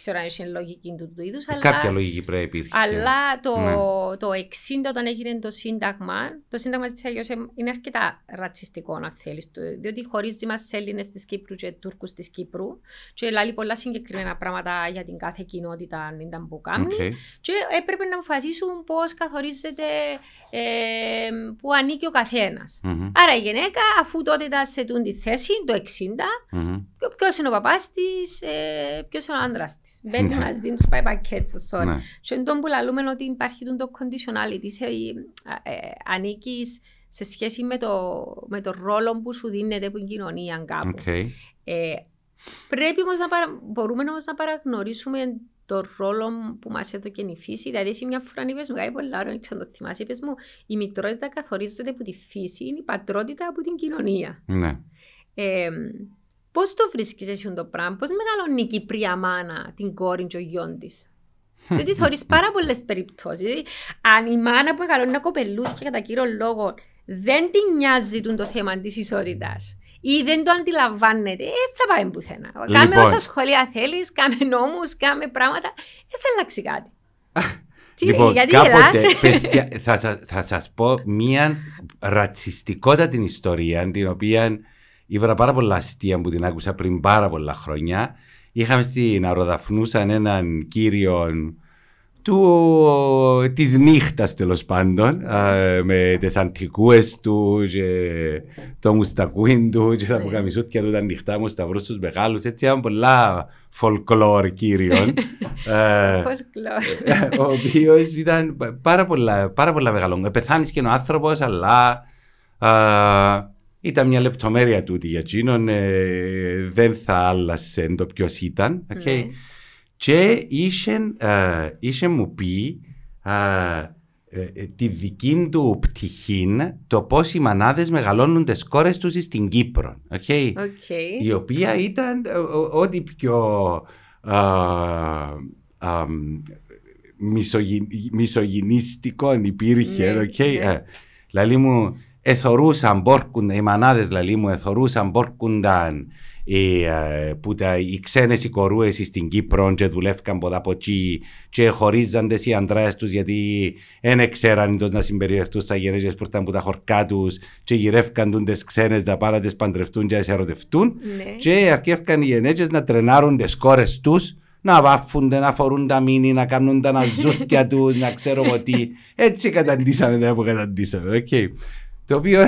ξέρω αν είναι λογική του είδου, είδους. Ε, κάποια λογική
πρέπει υπήρχε. Αλλά το, ναι.
το 60 όταν έγινε το Σύνταγμα, το Σύνταγμα της Αγία είναι αρκετά ρατσιστικό, να θέλει. Διότι χωρίζει μα Έλληνες της Κύπρου και Τούρκους της Κύπρου. Και λέει πολλά συγκεκριμένα πράγματα για την κάθε κοινότητα, αν ήταν που κάνει. Και έπρεπε να αποφασίσουν πώς καθορίζεται που ανήκει ο καθενα Άρα η γυναίκα, αφού τότε ήταν σε τη θέση, το 60, ποιο είναι ο παπάς της, ε, ποιος είναι ο άντρα τη τη. Μπαίνει ναι. μαζί, τους πάει πακέτο. Sorry. Και τον που λαλούμε ότι υπάρχει το conditionality, ε, ε ανήκεις σε σχέση με το, με το ρόλο που σου δίνεται από την κοινωνία κάπου. Okay. Ε, πρέπει όμως να παρα... όμως να παραγνωρίσουμε το ρόλο που μας έδωκε η φύση. Δηλαδή, εσύ μια φορά είπες μου κάτι πολύ άλλο, ξέρω το θυμάσαι, είπες μου, η μητρότητα καθορίζεται από τη φύση, είναι η πατρότητα από την κοινωνία. Ναι. Ε, Πώς το βρίσκεις εσύ το πράγμα, Πώς μεγαλώνει η Κυπρία μάνα την κόρη και ο γιον της. Διότι θεωρεί πάρα πολλές περιπτώσεις. Δηλαδή, αν η μάνα που μεγαλώνει ένα κοπελού και κατά κύριο λόγο δεν την νοιάζει το θέμα της ισότητας ή δεν το αντιλαμβάνεται, ε, θα πάει πουθενά. Λοιπόν. Κάμε όσα λοιπόν. σχολεία θέλεις, κάμε νόμους, κάμε πράγματα. Δεν θα αλλάξει κάτι. λοιπόν, γιατί κάποτε, παιδιά,
θα, σας, θα σας πω μία ρατσιστικότατη ιστορία την οποία Ήβρα πάρα πολλά αστεία που την άκουσα πριν πάρα πολλά χρόνια. Είχαμε στην Αροδαφνούσα έναν κύριο του, της νύχτας τέλος πάντων με τις αντικούες του και το μουστακούιν του και τα ναι. πουκαμισούτια του τα νυχτά μου τους μεγάλους έτσι είχαμε πολλά φολκλόρ κύριων ε, ο οποίος ήταν πάρα πολλά, πάρα πολλά μεγάλο Πεθάνεις και ο άνθρωπος, αλλά ήταν μια λεπτομέρεια τούτη για ε, δεν θα άλλασε το ποιος ήταν. Okay. Ναι. Και είσαι ε, μου πει ε, τη δική του πτυχή το πώς οι μανάδες μεγαλώνουν τις κόρες τους στην Κύπρο. Η οποία ήταν ό,τι πιο. Α, α, μισογυνιστικό υπήρχε. Ναι, okay. δηλαδή ναι. μου, εθωρούσαν, μπόρκουν, οι μανάδες λαλή μου, εθωρούσαν, μπόρκουνταν οι, ε, που τα, οι ξένες οι στην Κύπρο και δουλεύκαν από από εκεί και χωρίζαντες οι αντράες τους γιατί δεν ξέραν να συμπεριφερθούν στα γενέζες που ήταν από τα χορκά τους και γυρεύκαν τις ξένες να πάνε τις παντρευτούν και να σε ερωτευτούν ναι. και αρκεύκαν οι γενέζες να τρενάρουν τις κόρες τους να βάφουνται, να φορούν τα μήνυ, να κάνουν τα ναζούθια τους, να ξέρω ότι τι. Έτσι καταντήσαμε, δεν καταντήσαμε. Okay. Το οποίο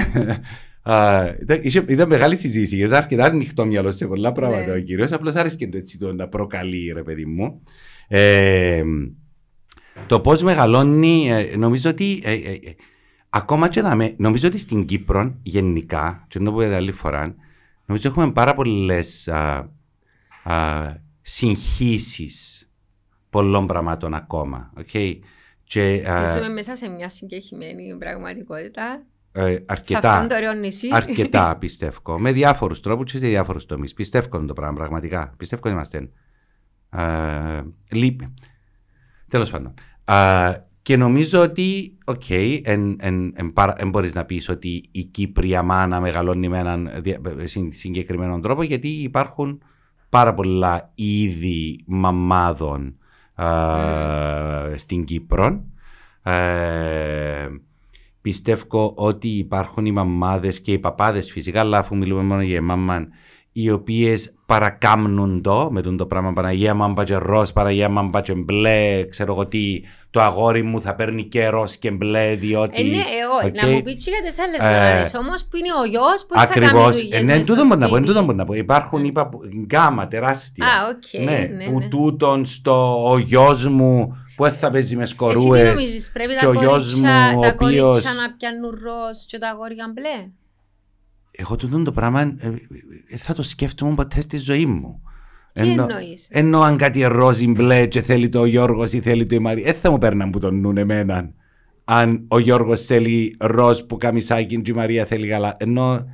ήταν μεγάλη συζήτηση γιατί ήταν αρκετά ανοιχτό μυαλό σε πολλά πράγματα ναι. ο κύριος. Απλώς άρεσε και το να προκαλεί, ρε παιδί μου. Ε, το πώς μεγαλώνει, ε, νομίζω ότι. Ε, ακόμα και να νομίζω ότι στην Κύπρο γενικά, και το πω για άλλη φορά, νομίζω έχουμε πάρα πολλές συγχύσεις πολλών πραγμάτων ακόμα. Okay? Και, Ζούμε
μέσα σε μια συγκεχημένη πραγματικότητα
ε, αρκετά, αρκετά πιστεύω. Με διάφορους τρόπους και σε διάφορους τομείς. Πιστεύω το πράγμα πραγματικά. Πιστεύω ότι είμαστε. Ε, λείπει. Τέλος πάντων. Ε, και νομίζω ότι, οκ, μπορείς να πεις ότι η Κύπρια μάνα μεγαλώνει με έναν συγκεκριμένο τρόπο, γιατί υπάρχουν πάρα πολλά είδη μαμάδων mm. στην Κύπρο. Πιστεύω ότι υπάρχουν οι μαμάδες και οι παπάδες φυσικά, αλλά αφού μιλούμε μόνο για μάμαν, οι οποίες παρακάμνουν το με τον το πράγμα Παναγία Μαμπάτζε αν Παναγία Μαμπάτζε μπλε, ξέρω εγώ τι, το αγόρι μου θα παίρνει και ροζ και μπλε, διότι. Ε, ναι, εγώ, να μου πεις
για τις άλλες ε, όμως που είναι ο γιος που θα κάνει Ακριβώ. ε, ναι, τούτο μπορεί να
πω, τούτο μπορεί να πω. Υπάρχουν, ε. γκάμα τεράστια.
Ναι, ναι, που ναι.
τούτον στο ο γιος μου που θα παίζει μες σκορούε. και ο γιος μου. Τα κορίτσια
να πιάνουν ροζ και τα γόρια μπλε.
Εγώ το πράγμα ε, ε, θα το σκέφτομαι ποτέ στη ζωή μου. Τι Ενώ αν κάτι ροζ μπλε και θέλει το Γιώργος ή θέλει το η Μαρία, δεν θα μου παίρναν που τον νουν εμέναν. Αν ο Γιώργος θέλει ροζ που καμισάκι και η Μαρία θέλει γαλά Ενώ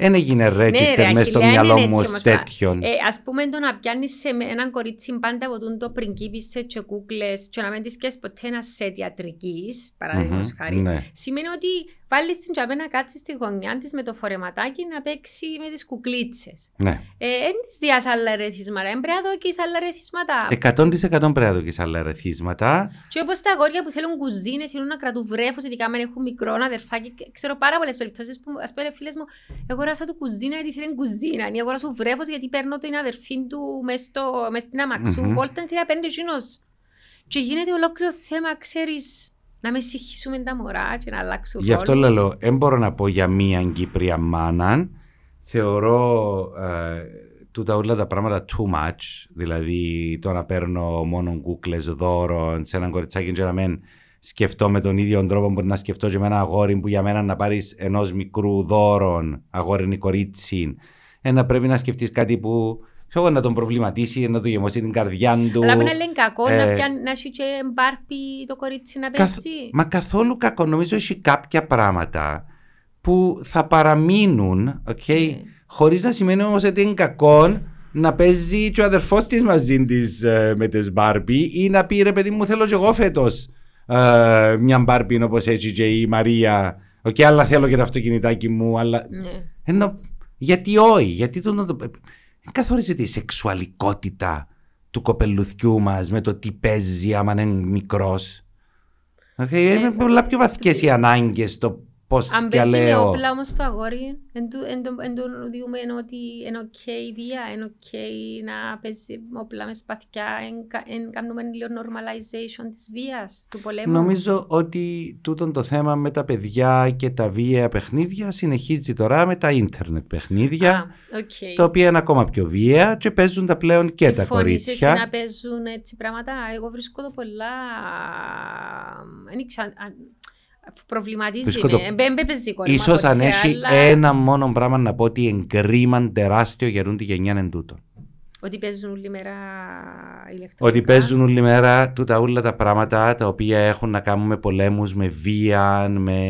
δεν έγινε ρέτσιστερ ναι, μέσα στο μυαλό μου ω τέτοιον. Ε,
Ας πούμε το να πιάνεις σε έναν κορίτσι πάντα από τον το πριγκίπισε, και κούκλες, και να μην τη πιάσεις ποτέ ένας σετ ιατρική, παραδείγματο mm-hmm, χάρη, ναι. σημαίνει ότι Πάλι στην τζαμπέ να κάτσει στη γωνιά της με το φορεματάκι να παίξει με τις κουκλίτσες. Ναι. Ε, Εν της διά άλλα ρεθίσματα. Εν πρέαδοκη άλλα ρεθίσματα.
100% πρέπει άλλα ρεθίσματα.
Και όπως τα αγόρια που θέλουν κουζίνες, θέλουν να κρατούν βρέφο, ειδικά αν έχουν μικρό αδερφάκι. Ξέρω πάρα πολλές περιπτώσεις που, ας πούμε, φίλες μου, εγώ ράσα του κουζίνα γιατί θέλουν κουζίνα. Ή εγώ του βρέφο γιατί παίρνω την αδερφή του μέσα στην αμαξού. Mm-hmm. Κόλτα θέλει απέναντι Και γίνεται ολόκληρο θέμα, ξέρεις, να με συγχυσούμε τα μωρά και να αλλάξω Γι' αυτό λέω,
δεν μπορώ να πω για μία Κύπρια μάναν. Θεωρώ ε, τούτα όλα τα πράγματα too much. Δηλαδή το να παίρνω μόνο κούκλες δώρων σε έναν κοριτσάκι και να μην σκεφτώ με τον ίδιο τρόπο που να σκεφτώ και με ένα αγόρι που για μένα να πάρεις ενός μικρού δώρων, αγόρινη κορίτσι. Ένα ε, πρέπει να σκεφτείς κάτι που Ξέρω να τον προβληματίσει, να του γεμώσει την καρδιά του. Αλλά μην λένε κακό ε, να, πιάν,
να έχει και μπάρπι το κορίτσι να πέσει. μα
καθόλου κακό. Νομίζω έχει κάποια πράγματα που θα παραμείνουν, okay, ναι. χωρίς να σημαίνει όμως ότι είναι κακό να παίζει και ο αδερφός της μαζί της ε, με τις μπάρπι ή να πει ρε παιδί μου, θέλω και εγώ φέτος ε, μια μπάρπι όπως έτσι και η Μαρία. Οκ, αλλά θέλω και το αυτοκινητάκι μου, αλλά. Ναι. γιατί όχι, γιατί το να το καθορίζεται η σεξουαλικότητα του κοπελουθιού μας με το τι παίζει άμα είναι μικρός. Ε, είναι πολλά πιο βαθικέ οι ανάγκες, το αν πέσει με όπλα
όμως το αγόρι, εν το ότι είναι οκ η βία, είναι οκ να παίζει όπλα με σπαθιά, εν κάνουμε λίγο normalization της βίας, του πολέμου. Νομίζω
ότι τούτο το θέμα με τα παιδιά και τα βία παιχνίδια συνεχίζει τώρα με τα ίντερνετ παιχνίδια, τα οποία είναι ακόμα πιο βία και παίζουν τα πλέον και τα κορίτσια. να
παίζουν έτσι πράγματα, εγώ βρίσκω πολλά, ε, προβληματίζει με. σω αν έχει ένα
μόνο πράγμα να πω ότι εγκρίμαν τεράστιο για τη γενιά εν τούτο. Ότι παίζουν όλη μέρα ηλεκτρονικά. Ότι παίζουν όλη μέρα τούτα όλα τα πράγματα τα οποία έχουν να κάνουν με πολέμους, με βία, με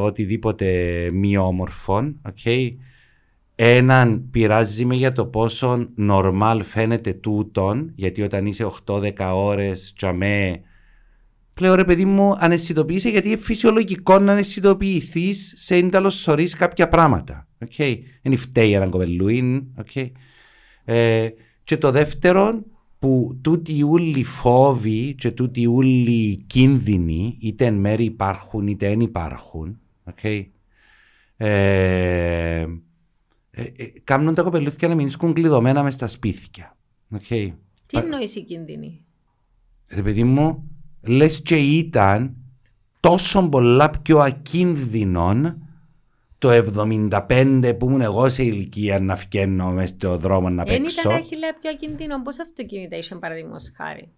οτιδήποτε μη όμορφο. Έναν πειράζει με για το πόσο νορμαλ φαίνεται τούτον, γιατί όταν είσαι 8-10 ώρε τσαμέ πλέον ρε παιδί μου ανεσυντοποιήσει γιατί είναι φυσιολογικό να αναισθητοποιηθείς σε ένταλος σωρίς κάποια πράγματα. Okay. Είναι φταίει έναν κοπελούιν. Okay. Ε, και το δεύτερο που τούτη όλοι φόβοι και τούτοι ούλη κίνδυνοι είτε εν μέρη υπάρχουν είτε δεν υπάρχουν okay, ε, ε, ε κάνουν τα κοπελούθια να μην σκουν κλειδωμένα μες στα σπίτια. Τι
εννοείς οι κίνδυνοι?
Ρε παιδί μου, λες και ήταν τόσο πολλά πιο ακίνδυνον το 75 που ήμουν εγώ σε ηλικία να φγαίνω μες στο δρόμο να παίξω. Δεν ήταν
λέει πιο ακίνδυνο. Πώς αυτοκίνητα είσαι παραδείγματος χάρη.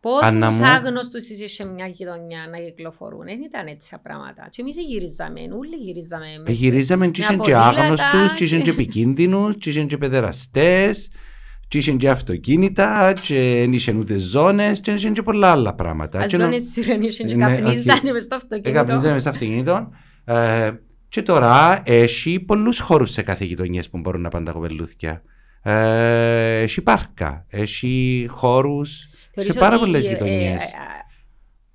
Πόσους Αναμού... άγνωστους είσαι σε μια γειτονιά να κυκλοφορούν. Δεν ήταν έτσι τα πράγματα. Και εμείς ε, γυρίζαμε, όλοι γυρίζαμε.
Γυρίζαμε και, και, και άγνωστους, και, και επικίνδυνους, και, και παιδεραστές. Και είσαι και αυτοκίνητα, και δεν ούτε ζώνες, και πολλά άλλα πράγματα. Ας, ζώνε
σίγουρα και ναι, καπνίζανε μες στο αυτοκίνητο. Ε, καπνίζανε
αυτοκίνητο. Ε, και τώρα έχει πολλούς χώρους σε κάθε γειτονιά που μπορούν να πάνε τα κοπελούθια. Ε, έχει πάρκα, έχει χώρους σε πάρα πολλέ γειτονιέ.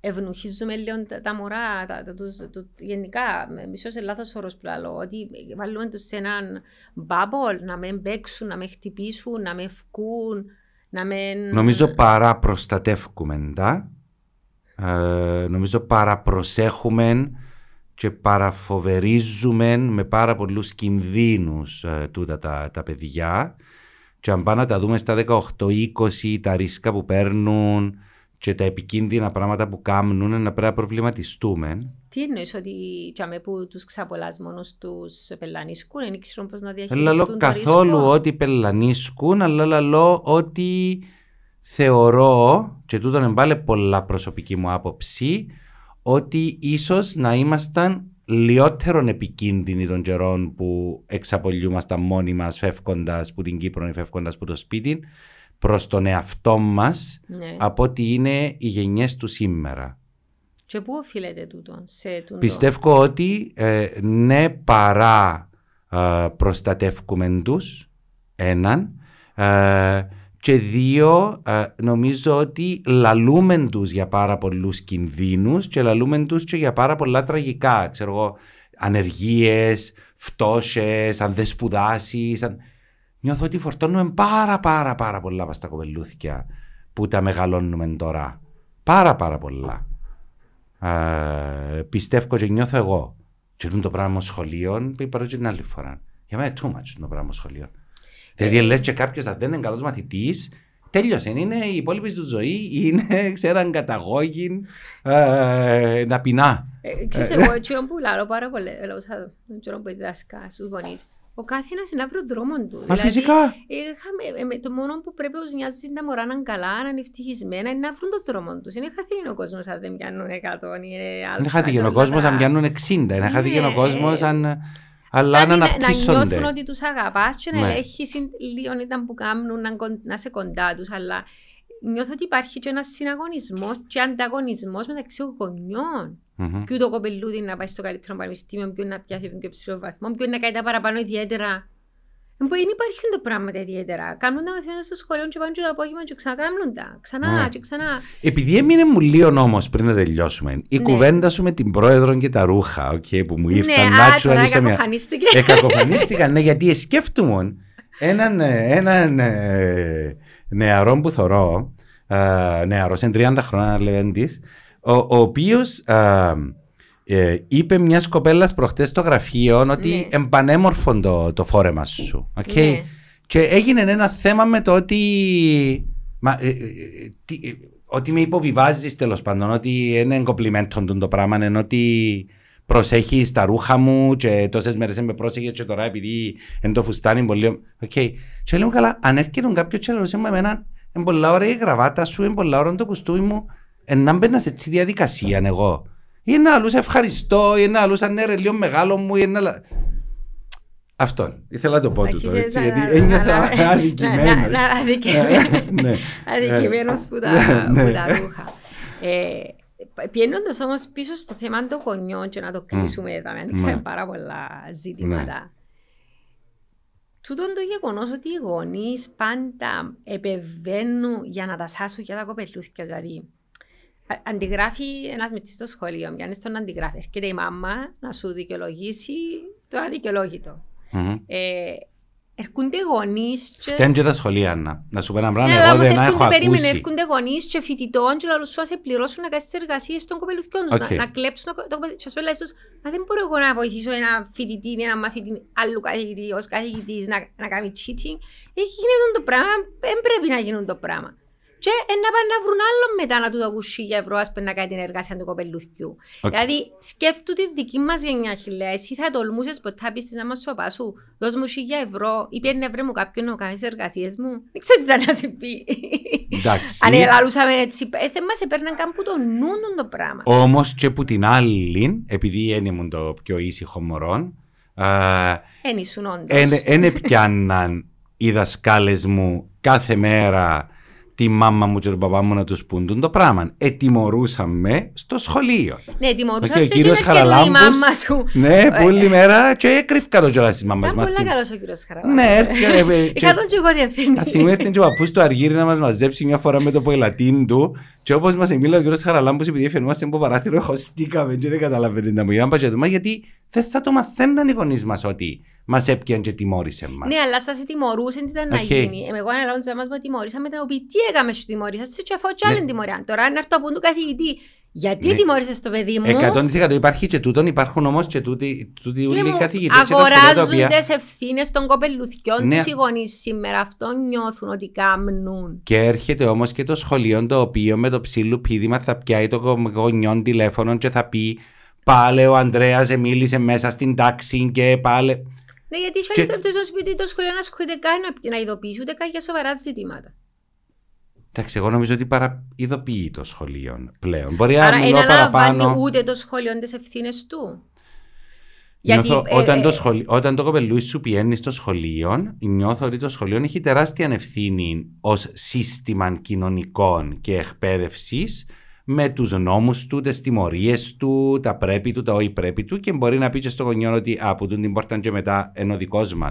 Ευνουχίζουμε λίγο τα, μωρά, τα, τα, τους, γενικά, μισό σε λάθος όρος λέω, Ότι βάλουμε τους σε έναν bubble να με μπέξουν, να με χτυπήσουν, να με φκούν, να με. Νομίζω
παρά προστατεύουμε τα. Ε, νομίζω παραπροσέχουμεν και παραφοβερίζουμε με πάρα πολλούς κινδύνους ε, τα, τα παιδιά. Και αν πάμε να τα δούμε στα 18-20, τα ρίσκα που παίρνουν, και τα επικίνδυνα πράγματα που κάνουν να πρέπει να προβληματιστούμε.
Τι εννοείς ότι με που τους ξαπολά μόνο τους πελανίσκουν, δεν ξέρουν πώς να διαχειριστούν. Λαλό καθόλου ρίσκο. ότι
πελανίσκουν, αλλά λαλό ότι θεωρώ, και τούτο τούτον εμπάλε πολλά προσωπική μου άποψη, ότι ίσως να ήμασταν λιότερον επικίνδυνοι των καιρών που εξαπολιούμασταν μόνοι μας φεύγοντας που την Κύπρο ή φεύγοντας που το σπίτι προς τον εαυτό μας ναι. από ότι είναι οι γενιές του σήμερα.
Και πού οφείλεται τούτο σε τούτο. Πιστεύω
ότι ε, ναι παρά ε, προστατεύκουμε τους έναν ε, και δύο ε, νομίζω ότι λαλούμε τους για πάρα πολλούς κινδύνους και λαλούμε τους και για πάρα πολλά τραγικά ξέρω εγώ ανεργίες, φτώσες, αν δεν σπουδάσεις Νιώθω ότι φορτώνουμε πάρα πάρα πάρα πολλά από στα κοπελούθηκια που τα μεγαλώνουμε τώρα. Πάρα πάρα πολλά. Ε, πιστεύω και νιώθω εγώ. Και είναι το πράγμα σχολείων που είπα την άλλη φορά. Για μένα είναι too much το πράγμα σχολείων. Δηλαδή ε. λέει και κάποιος δεν είναι καλός μαθητής Τέλειωσε. Είναι η υπόλοιπη του ζωή, είναι ξέραν καταγόγη ε, να πεινά. Ε, ξέρεις, εγώ ε, ε.
έτσι που λάρω πάρα πολύ, λόγω σαν που διδάσκα στους γονείς, ο κάθε ένα είναι αύριο δρόμο του. Μα δηλαδή, φυσικά. Ε, το μόνο που πρέπει να νοιάζει είναι τα μωρά να είναι καλά, να είναι ευτυχισμένα, είναι να βρουν τον δρόμο τους. Είναι χαθηγενό ο κόσμος αν δεν πιάνουν 100 ή άλλα. Είναι ναι, χαθηγενό ο ε, κόσμο ε, αν πιάνουν 60. Είναι χαθηγενό ο κόσμο αν.
Αλλά να αναπτύσσονται. Να νιώθουν ότι
τους αγαπάς και να ναι. έχει λίγο ήταν που κάνουν να, να είσαι κοντά τους. Αλλά νιώθω ότι υπάρχει και ένας συναγωνισμός και ανταγωνισμός μεταξύ γονιών. Mm-hmm. Ποιο το κοπελούδι να πάει στο καλύτερο πανεπιστήμιο, ποιο να πιάσει πιο ψηλό βαθμό, ποιο να κάνει τα παραπάνω ιδιαίτερα. Δεν υπάρχουν τα πράγματα ιδιαίτερα. Κάνουν τα μαθήματα στο σχολείο και πάνε και το απόγευμα και ξανακάνουν τα. Ξανά mm. και ξανά.
Επειδή έμεινε μου λίγο όμω πριν να τελειώσουμε, η ναι. κουβέντα σου με την πρόεδρο και τα ρούχα okay, που μου ναι, ήρθαν ναι, να τσουάνε στο μυαλό. Ε, κακοφανίστηκα, ναι, γιατί σκέφτομαι έναν, ε, έναν ε, νεαρό που θωρώ, νεαρό, σε 30 χρόνια λέγεται, ο, ο οποίος ε, είπε μιας κοπέλας προχτές στο γραφείο ότι ναι. εμπανέμορφον το, το φόρεμα σου. Okay? Ναι. Και έγινε ένα θέμα με το ότι. Μα, ε, ε τι, ε, ότι με υποβιβάζεις τέλος πάντων, ότι είναι εγκοπλιμέντον το πράγμα, ενώ ότι προσέχεις τα ρούχα μου και τόσες μέρες με πρόσεχες και τώρα επειδή είναι το φουστάνι πολύ. Okay. Και μου καλά, αν έρχεται κάποιος τσέλο με εμένα, είναι πολλά ωραία η γραβάτα σου, είναι πολλά ωραία το κουστούι μου. Ε, να μπαίνα σε έτσι διαδικασία εγώ. Ή να άλλου ευχαριστώ, ή να αλλού αν ναι, λίγο μεγάλο μου, ή να... Αυτό. Ήθελα να το πω του Έτσι, γιατί ένιωθα αδικημένος. Ναι, αδικημένος που τα ναι, ναι. ρούχα.
Ε, Πιένοντας όμως πίσω στο θέμα των γονιών και να το κλείσουμε εδώ, ξέρω πάρα πολλά ζήτηματα. Τούτον το γεγονός ότι οι γονείς πάντα επεμβαίνουν για να τα σάσουν για τα κοπελούθια. Δηλαδή, αντιγράφει ένας μυτσί στο σχολείο. Μια στον αντιγράφει. Έρχεται η μαμά να σου δικαιολογήσει το αδικαιολόγητο. Mm-hmm. Ε, Ερχούνται γονείς. Και... Φταίνουν και τα
σχολεία να, να σου πει ένα πράγμα. Ναι, εγώ δεν έχω ακούσει. Περίμενε, έρχονται
γονείς και φοιτητών και λαλούς σου να σε πληρώσουν να κάνεις τις εργασίες των κοπελουθιών τους. Να, κλέψουν το κοπελουθιό. Σα πει, μα δεν μπορώ εγώ να βοηθήσω ένα φοιτητή ή ένα μαθητή άλλου καθηγητή ως καθηγητής να, να κάνει cheating. Έχει γίνει το πράγμα, δεν πρέπει να γίνουν το πράγμα. Και να πάνε να βρουν άλλο μετά να του δώσουν για ευρώ, ας πούμε, να κάνει την εργασία του κοπελούθιου. Okay. Δηλαδή, σκέφτου τη δική μας γενιά, χιλιά. Εσύ θα τολμούσες ποτέ θα πει να μα σου σου, δώσ' μου χιλιά ευρώ, ή πιένει να μου κάποιον να κάνει τις εργασίες μου. Δεν ξέρω τι θα να σε πει.
Εντάξει. Αν ελαλούσαμε
έτσι, ε, δεν μας έπαιρναν καν που το νου το πράγμα.
Όμως και που την άλλη, επειδή μου το πιο ήσυχο μωρό.
Ένισουν όντω. Ένε
πιάνναν οι δασκάλες μου κάθε μέρα τη μάμα μου και τον παπά μου να τους πούντουν το πράγμα. Ετοιμορούσαμε στο σχολείο.
Ναι, σχολείο. και ο κύριο Χαραλάμπου. Ναι, ε, πολύ ε.
μέρα και έκρυφκα το κιόλας της μάμας μας. Πολύ καλός ο κύριος Χαραλάμπου. Ναι, έρχεται. Ε, Εκατόν και εγώ διευθύνει. Θα θυμόμαστε και ο παππούς του Αργύρι να μας μαζέψει μια φορά με το ποελατίν του και όπως μας μιλά ο κύριος Χαραλάμπος, επειδή φαινόμαστε από παράθυρο έχω και δεν καταλαβαίνετε να μου γίνανε γιατί δεν θα το μαθαίναν οι γονείς μας ότι μας έπιαν και τιμώρησε μας.
Ναι, αλλά σας τιμωρούσε, τι ήταν okay. να γίνει. Ε, εγώ αναλάβω τους μα, μου τιμώρησα μετά, ο τι έκαμε σου τιμωρήσα, σε τσεφό κι άλλην ναι. τιμωρία. Τώρα αν έρθω από τον καθηγητή γιατί ναι. τιμώρησες το παιδί μου.
100% υπάρχει και τούτον, υπάρχουν όμως και τούτοι οι καθηγητέ. Αγοράζονται
σε ευθύνες των κοπελουθιών ναι. τους οι γονείς σήμερα. Αυτό νιώθουν ότι κάμνουν.
Και έρχεται όμως και το σχολείο το οποίο με το ψήλου πίδημα θα πιάει το γονιόν τηλέφωνο και θα πει Πάλε ο Ανδρέας μίλησε μέσα στην τάξη και πάλε.
Ναι, γιατί σου και... στο σπίτι το σχολείο να ασχολείται καν να ειδοποιήσει ούτε για σοβαρά ζητήματα.
Εντάξει, εγώ νομίζω ότι παραειδοποιεί το σχολείο πλέον. Μπορεί Άρα να είναι παραπάνω.
ούτε το σχολείο τις ευθύνες του.
νιώθω, ε, όταν, ε, το σχολείο, όταν το κοπελούι σου πηγαίνει στο σχολείο, νιώθω ότι το σχολείο έχει τεράστια ευθύνη ω σύστημα κοινωνικών και εκπαίδευσης με τους νόμους του, τις τιμωρίες του, τα πρέπει του, τα όχι πρέπει του και μπορεί να πει και στο γονιό ότι από την πόρτα και μετά ενώ δικός μας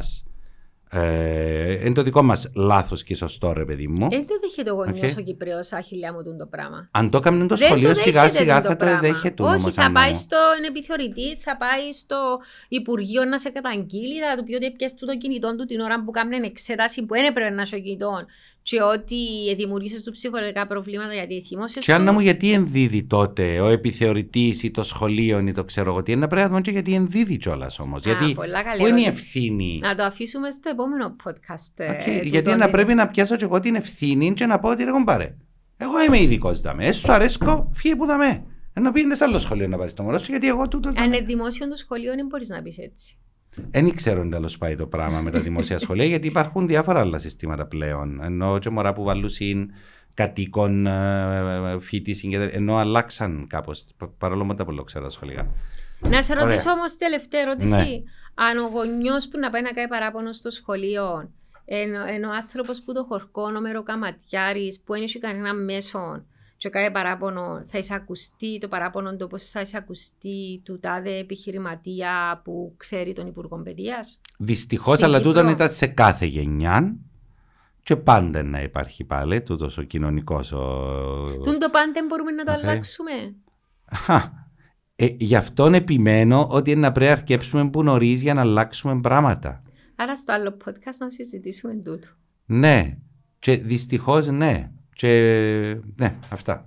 ε, είναι το δικό μας λάθος και σωστό, ρε παιδί μου. Ε, δεν το
δέχεται ο γονιός okay. ο Κυπρέος, αχιλιά μου, το πράγμα.
Αν το έκανε το σχολείο, σιγά σιγά θα το δέχεται. Όχι, θα πάει
στον επιθεωρητή, θα πάει στο Υπουργείο να σε καταγγείλει, θα του πει ότι πιάσει το κινητό του την ώρα που κάνει εξετάσει που έπρεπε να σου κινητό και ότι δημιουργήσεις του ψυχολογικά προβλήματα γιατί θυμόσαι. Και αν μου,
γιατί ενδίδει τότε ο επιθεωρητής ή το σχολείο ή το ξέρω εγώ τι. Ένα πράγμα και γιατί ενδίδει κιόλας όμως. Γιατί πού είναι η ευθύνη. Να
το αφήσουμε στο επόμενο podcast. Okay, ε, γιατί να πρέπει
να πιάσω κι εγώ την ευθύνη και να πω ότι ρε πάρε. Εγώ είμαι ειδικός δαμέ. Σου αρέσκω, φύγε που δαμέ. Ενώ πήγαινες σε άλλο σχολείο να πάρεις το μωρό σου, γιατί εγώ τούτο.
Αν είναι δημόσιο το σχολείο, δεν μπορείς να πεις έτσι.
Δεν ξέρω αν τέλο πάει το πράγμα με τα δημόσια σχολεία, γιατί υπάρχουν διάφορα άλλα συστήματα πλέον. Ενώ ο μωρά που σύν κατοίκων, ε, ε, ε, φοιτήσιν, ενώ αλλάξαν κάπως. Παρόλο που τα πολύ ξέρω σχολεία. Να σε ρωτήσω
όμως τελευταία ερώτηση. Ναι. Αν ο γονιός που να πάει να κάνει παράπονο στο σχολείο, ενώ, ο άνθρωπος που το χορκώνω με ροκαματιάρης, που ένιωσε κανένα μέσον, και κάθε παράπονο θα ακουστεί το παράπονο το πώς θα εισακουστεί του τάδε επιχειρηματία που ξέρει τον Υπουργό Παιδείας.
Δυστυχώς, αλλά τούτο ήταν σε κάθε γενιά και πάντα να υπάρχει πάλι τούτος ο κοινωνικός. Ο... Τούν το
πάντα μπορούμε να το okay. αλλάξουμε.
Ε, γι' αυτόν επιμένω ότι είναι να πρέπει να αρκέψουμε που νωρίς για να αλλάξουμε πράγματα.
Άρα στο άλλο podcast να συζητήσουμε τούτο.
Ναι. Και δυστυχώς ναι. Και ναι, αυτά.